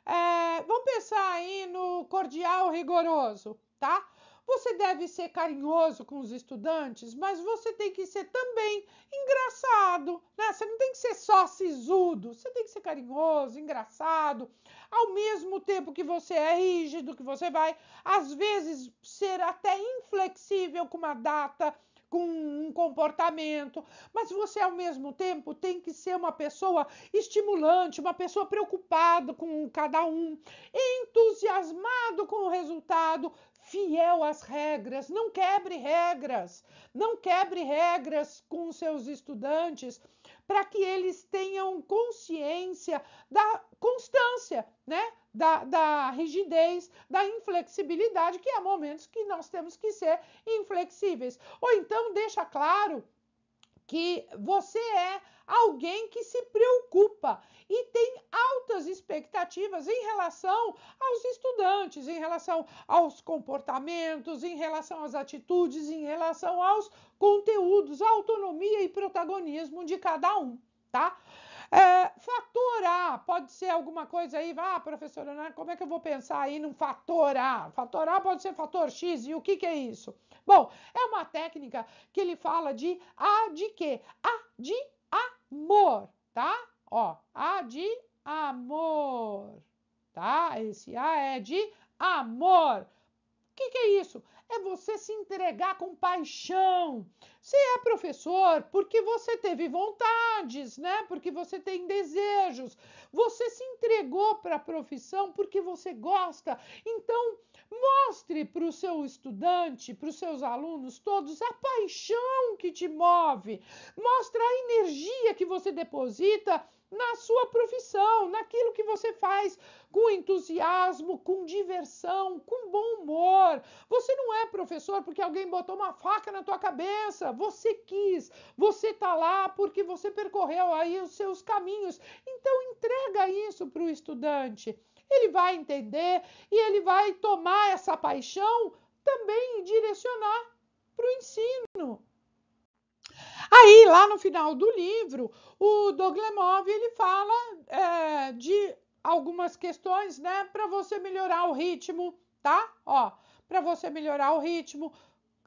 é, vamos pensar aí no cordial, rigoroso, tá? Você deve ser carinhoso com os estudantes, mas você tem que ser também engraçado, né? Você não tem que ser só sisudo, você tem que ser carinhoso, engraçado, ao mesmo tempo que você é rígido, que você vai, às vezes, ser até inflexível com uma data, com um comportamento, mas você ao mesmo tempo tem que ser uma pessoa estimulante, uma pessoa preocupada com cada um, entusiasmado com o resultado, fiel às regras, não quebre regras, não quebre regras com seus estudantes, para que eles tenham consciência da constância, né? Da, da, rigidez, da inflexibilidade, que há momentos que nós temos que ser inflexíveis. Ou então deixa claro que você é alguém que se preocupa e tem altas expectativas em relação aos estudantes, em relação aos comportamentos, em relação às atitudes, em relação aos conteúdos, autonomia e protagonismo de cada um, tá? É, fator A, pode ser alguma coisa aí, ah, professora, né? como é que eu vou pensar aí num fator A? Fator A pode ser fator X, e o que, que é isso? Bom, é uma técnica que ele fala de A de quê? A de amor, tá? Ó, A de amor, tá? Esse A é de amor que, que é isso? É você se entregar com paixão. Você é professor porque você teve vontades, né? Porque você tem desejos. Você se entregou para a profissão porque você gosta. Então, mostre para o seu estudante, para os seus alunos todos, a paixão que te move. Mostra a energia que você deposita na sua profissão, naquilo que você faz com entusiasmo, com diversão, com bom humor. Você não é professor porque alguém botou uma faca na tua cabeça, você quis, você tá lá porque você percorreu aí os seus caminhos. Então entrega isso para o estudante. Ele vai entender e ele vai tomar essa paixão também e direcionar para o ensino. Aí, lá no final do livro, o Doglemov ele fala é, de algumas questões, né, para você melhorar o ritmo, tá? Ó, para você melhorar o ritmo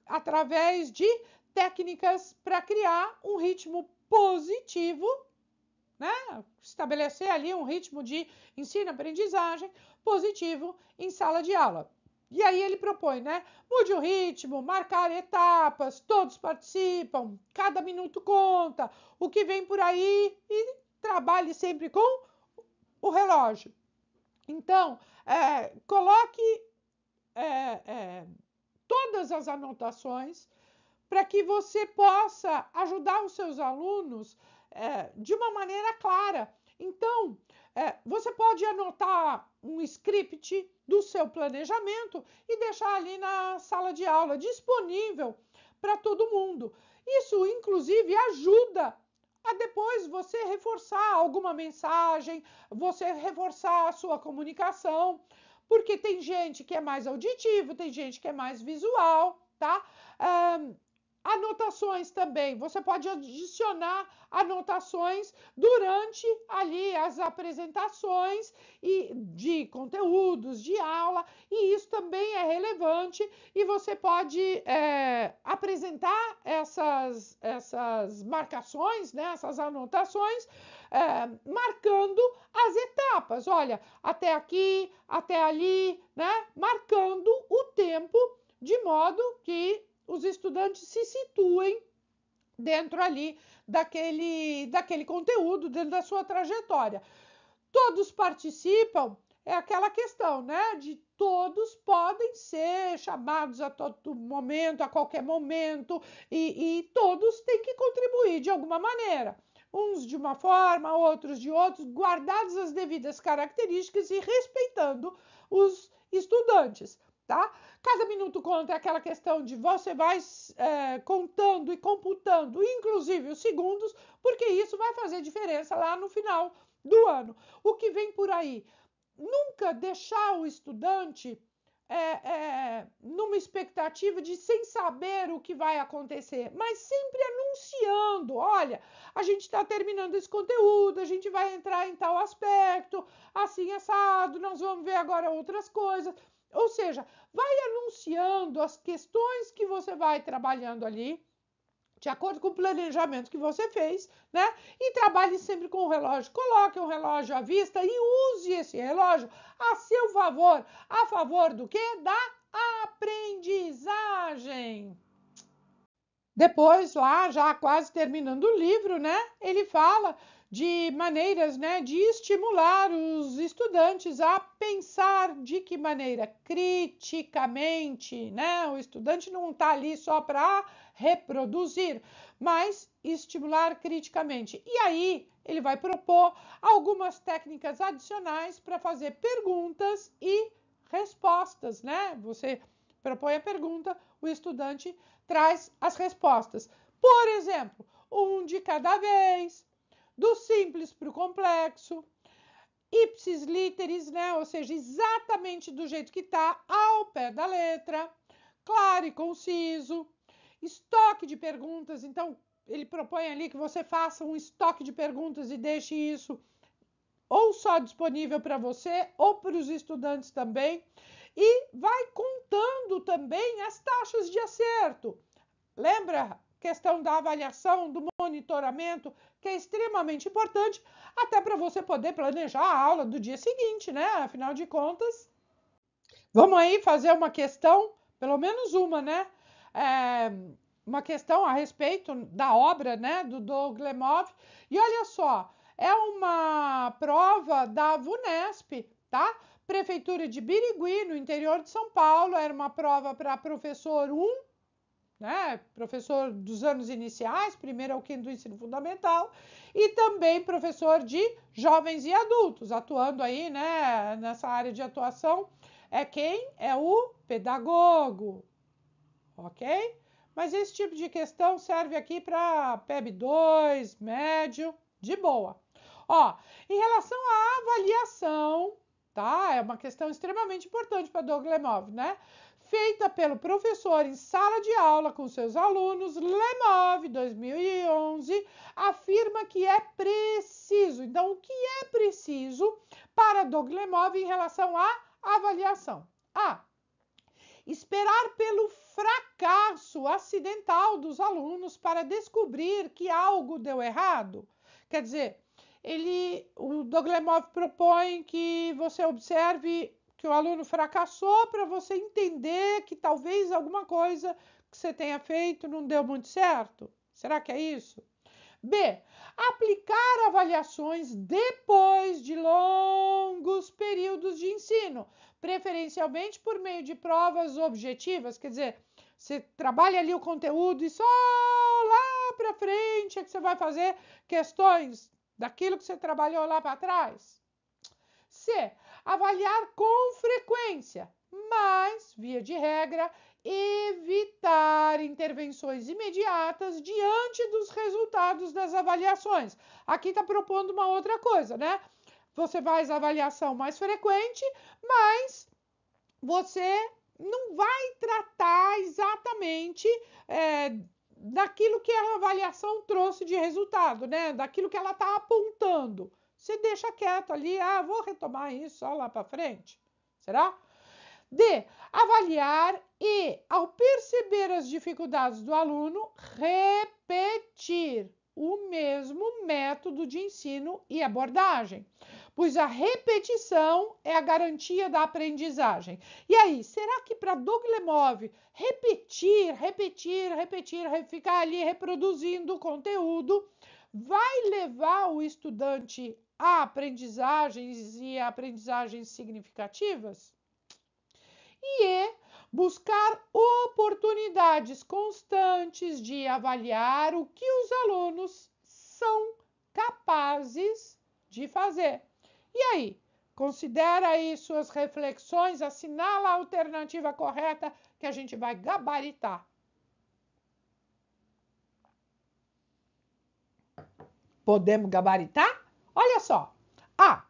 através de técnicas para criar um ritmo positivo, né? Estabelecer ali um ritmo de ensino-aprendizagem positivo em sala de aula. E aí ele propõe, né? Mude o ritmo, marcar etapas, todos participam, cada minuto conta, o que vem por aí e trabalhe sempre com o relógio. Então, é, coloque é, é, todas as anotações para que você possa ajudar os seus alunos é, de uma maneira clara. Então, é, você pode anotar um script do seu planejamento e deixar ali na sala de aula disponível para todo mundo. Isso, inclusive, ajuda a depois você reforçar alguma mensagem, você reforçar a sua comunicação, porque tem gente que é mais auditivo, tem gente que é mais visual, tá? Um, anotações também. Você pode adicionar anotações durante ali as apresentações e de conteúdos de aula e isso também é relevante e você pode é, apresentar essas essas marcações, né, essas anotações, é, marcando as etapas. Olha, até aqui, até ali, né, marcando o tempo de modo que os estudantes se situem dentro ali daquele, daquele conteúdo, dentro da sua trajetória. Todos participam, é aquela questão, né? De todos podem ser chamados a todo momento, a qualquer momento, e, e todos têm que contribuir de alguma maneira. Uns de uma forma, outros de outros, guardados as devidas características e respeitando os estudantes tá? Cada minuto conta é aquela questão de você vai é, contando e computando, inclusive os segundos, porque isso vai fazer diferença lá no final do ano. O que vem por aí? Nunca deixar o estudante é, é, numa expectativa de sem saber o que vai acontecer, mas sempre anunciando: olha, a gente está terminando esse conteúdo, a gente vai entrar em tal aspecto, assim assado, nós vamos ver agora outras coisas. Ou seja, vai anunciando as questões que você vai trabalhando ali, de acordo com o planejamento que você fez, né? E trabalhe sempre com o relógio. Coloque o relógio à vista e use esse relógio a seu favor. A favor do que? Da aprendizagem. Depois, lá, já quase terminando o livro, né? Ele fala de maneiras né, de estimular os estudantes a pensar de que maneira criticamente, né? O estudante não está ali só para reproduzir, mas estimular criticamente. E aí ele vai propor algumas técnicas adicionais para fazer perguntas e respostas, né? Você propõe a pergunta, o estudante traz as respostas. Por exemplo, um de cada vez, do simples para o complexo, ipsis literis, né? ou seja, exatamente do jeito que está, ao pé da letra, claro e conciso, estoque de perguntas, então ele propõe ali que você faça um estoque de perguntas e deixe isso ou só disponível para você ou para os estudantes também e vai contando também as taxas de acerto. Lembra, questão da avaliação, do monitoramento, que é extremamente importante, até para você poder planejar a aula do dia seguinte, né? Afinal de contas, vamos aí fazer uma questão, pelo menos uma, né? É, uma questão a respeito da obra, né, do Doug Lemov. E olha só, é uma prova da VUNESP, tá? Prefeitura de Birigui, no interior de São Paulo, era uma prova para professor 1 né? Professor dos anos iniciais, primeiro ao quinto do ensino fundamental, e também professor de jovens e adultos, atuando aí, né, nessa área de atuação, é quem? É o pedagogo. OK? Mas esse tipo de questão serve aqui para PEB 2, médio, de boa. Ó, em relação à avaliação, tá? É uma questão extremamente importante para Doug Lemov, né? feita pelo professor em sala de aula com seus alunos, Lemov 2011, afirma que é preciso. Então, o que é preciso para Doug Lemov em relação à avaliação? A. Esperar pelo fracasso acidental dos alunos para descobrir que algo deu errado. Quer dizer, ele, o Doug Lemov propõe que você observe que o aluno fracassou para você entender que talvez alguma coisa que você tenha feito não deu muito certo? Será que é isso? B. Aplicar avaliações depois de longos períodos de ensino, preferencialmente por meio de provas objetivas, quer dizer, você trabalha ali o conteúdo e só lá para frente é que você vai fazer questões daquilo que você trabalhou lá para trás. C avaliar com frequência, mas, via de regra, evitar intervenções imediatas diante dos resultados das avaliações. Aqui está propondo uma outra coisa, né? Você faz a avaliação mais frequente, mas você não vai tratar exatamente é, daquilo que a avaliação trouxe de resultado, né? Daquilo que ela está apontando. Você deixa quieto ali, ah, vou retomar isso só lá para frente. Será? D. Avaliar e, ao perceber as dificuldades do aluno, repetir o mesmo método de ensino e abordagem, pois a repetição é a garantia da aprendizagem. E aí, será que para Doglemov repetir, repetir, repetir, ficar ali reproduzindo o conteúdo vai levar o estudante aprendizagens e aprendizagens significativas? E é buscar oportunidades constantes de avaliar o que os alunos são capazes de fazer. E aí, considera aí suas reflexões, assinala a alternativa correta que a gente vai gabaritar. Podemos gabaritar? Olha só, a. Ah,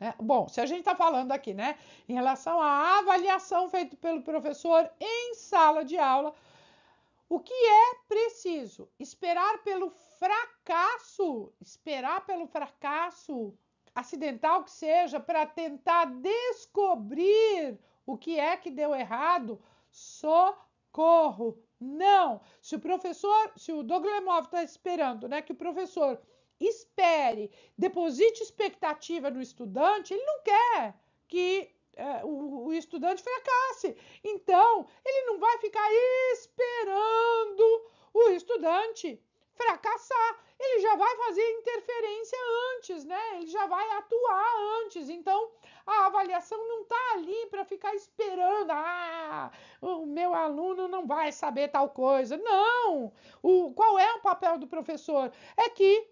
né? Bom, se a gente está falando aqui, né, em relação à avaliação feita pelo professor em sala de aula, o que é preciso? Esperar pelo fracasso, esperar pelo fracasso acidental que seja, para tentar descobrir o que é que deu errado. Socorro! Não! Se o professor, se o Doglemov está esperando né, que o professor espere, deposite expectativa no estudante, ele não quer que é, o, o, estudante fracasse. Então, ele não vai ficar esperando o estudante fracassar. Ele já vai fazer interferência antes, né? Ele já vai atuar antes. Então, a avaliação não está ali para ficar esperando. Ah, o meu aluno não vai saber tal coisa. Não! O, qual é o papel do professor? É que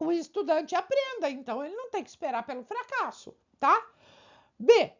o estudante aprenda, então ele não tem que esperar pelo fracasso, tá? B.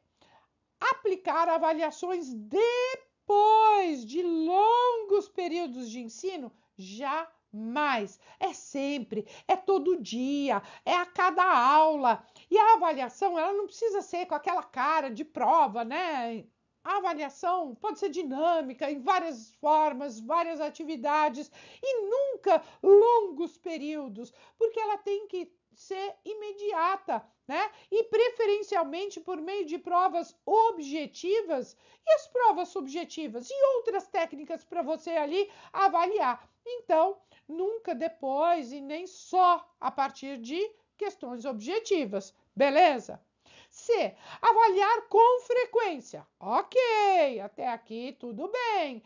Aplicar avaliações depois de longos períodos de ensino jamais. É sempre, é todo dia, é a cada aula. E a avaliação, ela não precisa ser com aquela cara de prova, né? A avaliação pode ser dinâmica, em várias formas, várias atividades e nunca longos períodos, porque ela tem que ser imediata, né? E preferencialmente por meio de provas objetivas e as provas subjetivas e outras técnicas para você ali avaliar. Então, nunca depois e nem só a partir de questões objetivas, beleza? C. Avaliar com frequência. Ok, até aqui tudo bem,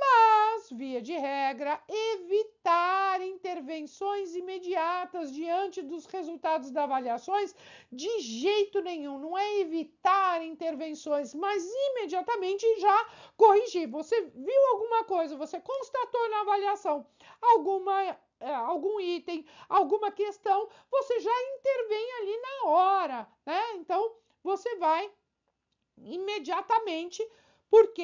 mas, via de regra, evitar intervenções imediatas diante dos resultados das avaliações de jeito nenhum. Não é evitar intervenções, mas imediatamente já corrigir. Você viu alguma coisa, você constatou na avaliação alguma é, algum item, alguma questão, você já intervém ali na hora, né? Então você vai imediatamente, porque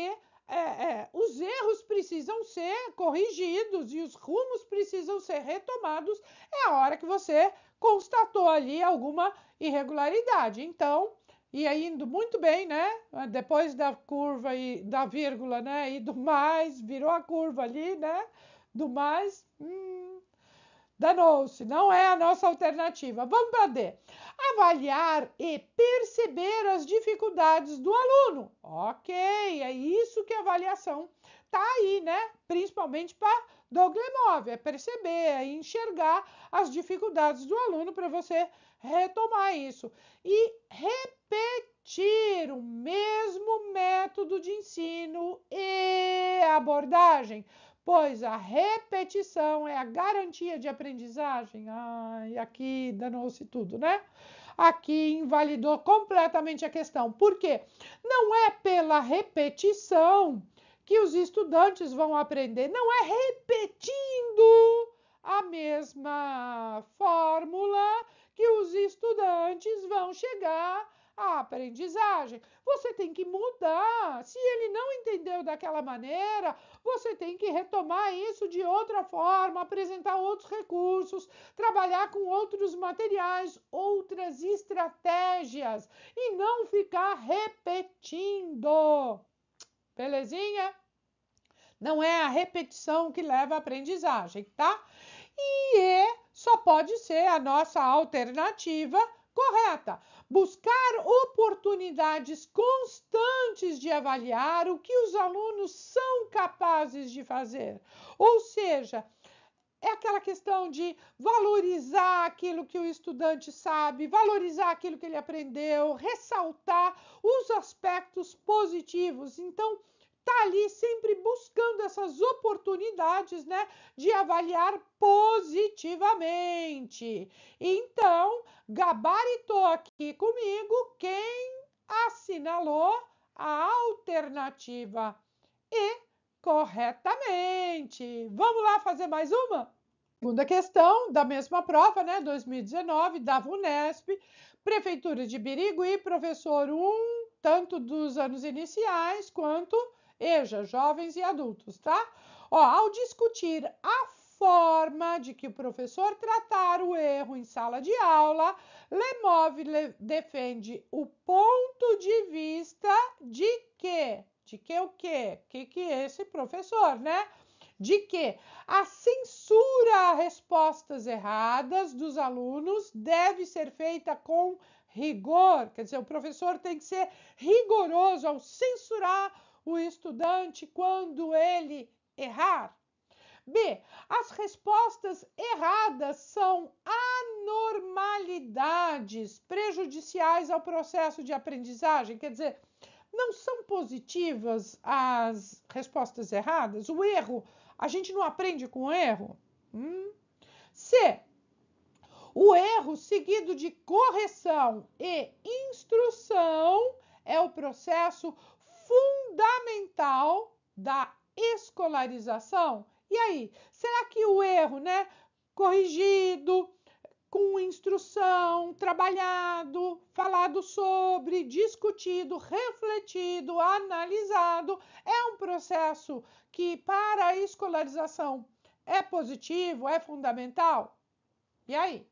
é, é, os erros precisam ser corrigidos e os rumos precisam ser retomados. É a hora que você constatou ali alguma irregularidade. Então, e indo muito bem, né? Depois da curva e da vírgula, né? E do mais, virou a curva ali, né? Do mais. Hum, Danou-se, não é a nossa alternativa. Vamos para D. Avaliar e perceber as dificuldades do aluno. Ok, é isso que a é avaliação está aí, né? Principalmente para Doglemov, é perceber, é enxergar as dificuldades do aluno para você retomar isso. E repetir o mesmo método de ensino e abordagem pois a repetição é a garantia de aprendizagem. Ai, aqui danou-se tudo, né? Aqui invalidou completamente a questão. Por quê? Não é pela repetição que os estudantes vão aprender, não é repetindo a mesma fórmula que os estudantes vão chegar a aprendizagem. Você tem que mudar. Se ele não entendeu daquela maneira, você tem que retomar isso de outra forma, apresentar outros recursos, trabalhar com outros materiais, outras estratégias e não ficar repetindo. Belezinha? Não é a repetição que leva à aprendizagem, tá? E é, só pode ser a nossa alternativa correta buscar oportunidades constantes de avaliar o que os alunos são capazes de fazer. Ou seja, é aquela questão de valorizar aquilo que o estudante sabe, valorizar aquilo que ele aprendeu, ressaltar os aspectos positivos. Então, tá ali sempre buscando essas oportunidades, né, de avaliar positivamente. Então, gabaritou aqui comigo quem assinalou a alternativa E corretamente. Vamos lá fazer mais uma? Segunda questão da mesma prova, né, 2019, da VUNESP, Prefeitura de Birigui, professor 1, tanto dos anos iniciais quanto EJA, jovens e adultos, tá? Ó, ao discutir a forma de que o professor tratar o erro em sala de aula, Lemov defende o ponto de vista de que, de que o que? Que que esse professor, né? De que a censura a respostas erradas dos alunos deve ser feita com rigor, quer dizer, o professor tem que ser rigoroso ao censurar o estudante quando ele errar? B. As respostas erradas são anormalidades prejudiciais ao processo de aprendizagem, quer dizer, não são positivas as respostas erradas? O erro, a gente não aprende com o erro? Hum? C. O erro seguido de correção e instrução é o processo fundamental da escolarização. E aí, será que o erro, né, corrigido, com instrução, trabalhado, falado sobre, discutido, refletido, analisado, é um processo que para a escolarização é positivo, é fundamental? E aí?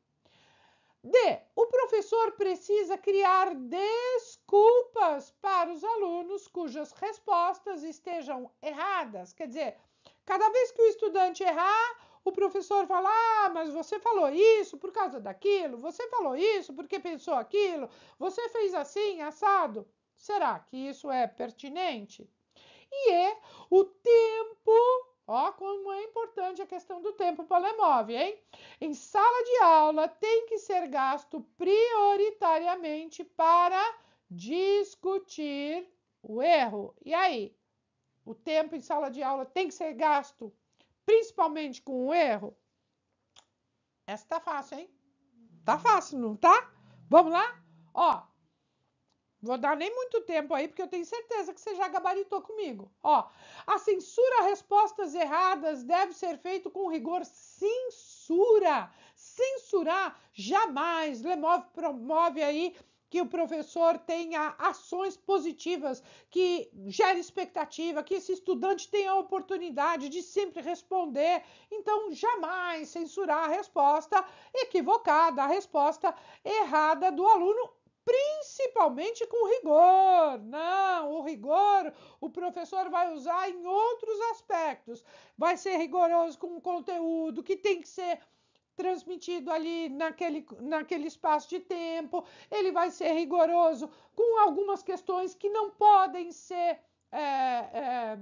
D. O professor precisa criar desculpas para os alunos cujas respostas estejam erradas. Quer dizer, cada vez que o estudante errar, o professor fala: Ah, mas você falou isso por causa daquilo, você falou isso porque pensou aquilo, você fez assim, assado. Será que isso é pertinente? E E. É o tempo Ó, como é importante a questão do tempo para Lemov, hein? Em sala de aula tem que ser gasto prioritariamente para discutir o erro. E aí? O tempo em sala de aula tem que ser gasto principalmente com o erro? Essa tá fácil, hein? Tá fácil, não tá? Vamos lá? Ó, Vou dar nem muito tempo aí, porque eu tenho certeza que você já gabaritou comigo. Ó, a censura a respostas erradas deve ser feito com rigor. Censura! Censurar jamais! Lemov promove aí que o professor tenha ações positivas, que gere expectativa, que esse estudante tenha a oportunidade de sempre responder. Então, jamais censurar a resposta equivocada, a resposta errada do aluno principalmente com rigor. Não, né? o rigor o professor vai usar em outros aspectos. Vai ser rigoroso com o conteúdo que tem que ser transmitido ali naquele, naquele espaço de tempo, ele vai ser rigoroso com algumas questões que não podem ser. É, é,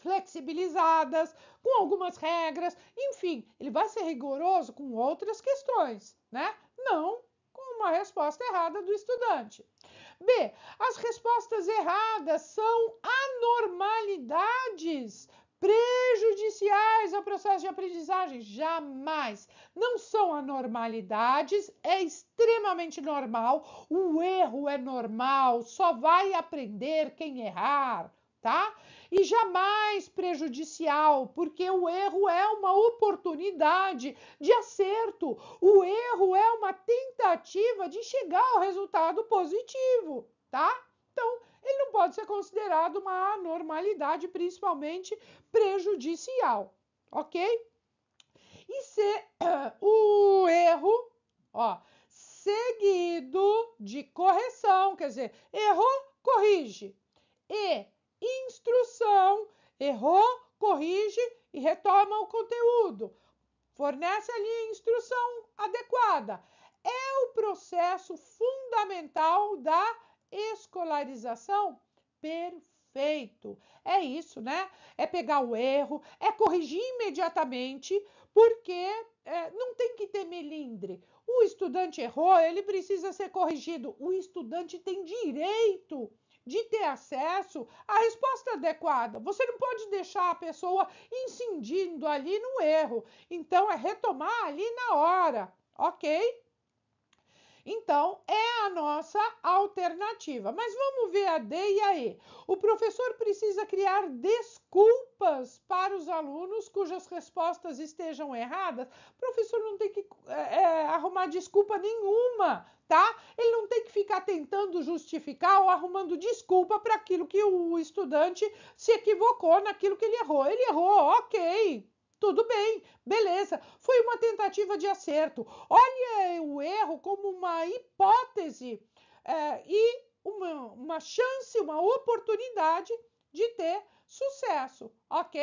flexibilizadas, com algumas regras, enfim, ele vai ser rigoroso com outras questões, né? Não uma resposta errada do estudante. B. As respostas erradas são anormalidades prejudiciais ao processo de aprendizagem? Jamais. Não são anormalidades, é extremamente normal. O erro é normal, só vai aprender quem errar tá? E jamais prejudicial, porque o erro é uma oportunidade de acerto, o erro é uma tentativa de chegar ao resultado positivo, tá? Então, ele não pode ser considerado uma anormalidade, principalmente prejudicial, ok? E se o erro, ó, seguido de correção, quer dizer, errou, corrige. E instrução. Errou, corrige e retoma o conteúdo. Fornece ali a instrução adequada. É o processo fundamental da escolarização perfeito. É isso, né? É pegar o erro, é corrigir imediatamente, porque é, não tem que ter melindre. O estudante errou, ele precisa ser corrigido. O estudante tem direito de ter acesso à resposta adequada. Você não pode deixar a pessoa incidindo ali no erro. Então, é retomar ali na hora, ok? Então, é a nossa alternativa. Mas vamos ver a D e a E. O professor precisa criar desculpas para os alunos cujas respostas estejam erradas. O professor não tem que é, é, arrumar desculpa nenhuma, tá? Ele não tem que ficar tentando justificar ou arrumando desculpa para aquilo que o estudante se equivocou naquilo que ele errou. Ele errou, ok, tudo bem, beleza. Foi uma tentativa de acerto. Olha o erro como uma hipótese é, e uma, uma chance, uma oportunidade de ter sucesso, ok?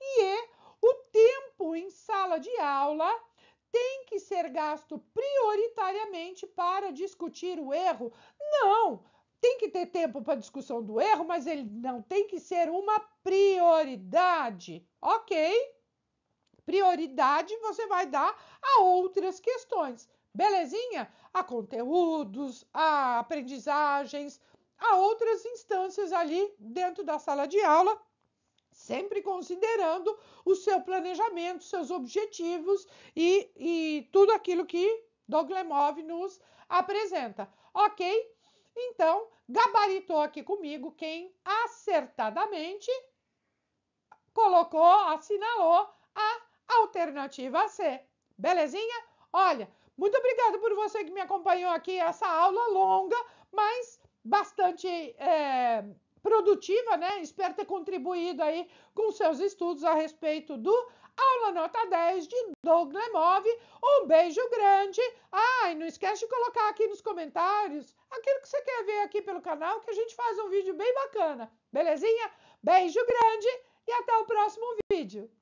E é, o tempo em sala de aula tem que ser gasto prioritariamente para discutir o erro? Não! Tem que ter tempo para discussão do erro, mas ele não tem que ser uma prioridade, ok? prioridade você vai dar a outras questões, belezinha? A conteúdos, a aprendizagens, a outras instâncias ali dentro da sala de aula sempre considerando o seu planejamento, seus objetivos e, e tudo aquilo que Doglemov nos apresenta. Ok? Então, gabaritou aqui comigo quem acertadamente colocou, assinalou a alternativa C. Belezinha? Olha, muito obrigada por você que me acompanhou aqui essa aula longa, mas bastante é, produtiva, né? Espero ter contribuído aí com seus estudos a respeito do Aula Nota 10 de Doug Lemove. Um beijo grande. Ah, e não esquece de colocar aqui nos comentários aquilo que você quer ver aqui pelo canal, que a gente faz um vídeo bem bacana. Belezinha? Beijo grande e até o próximo vídeo.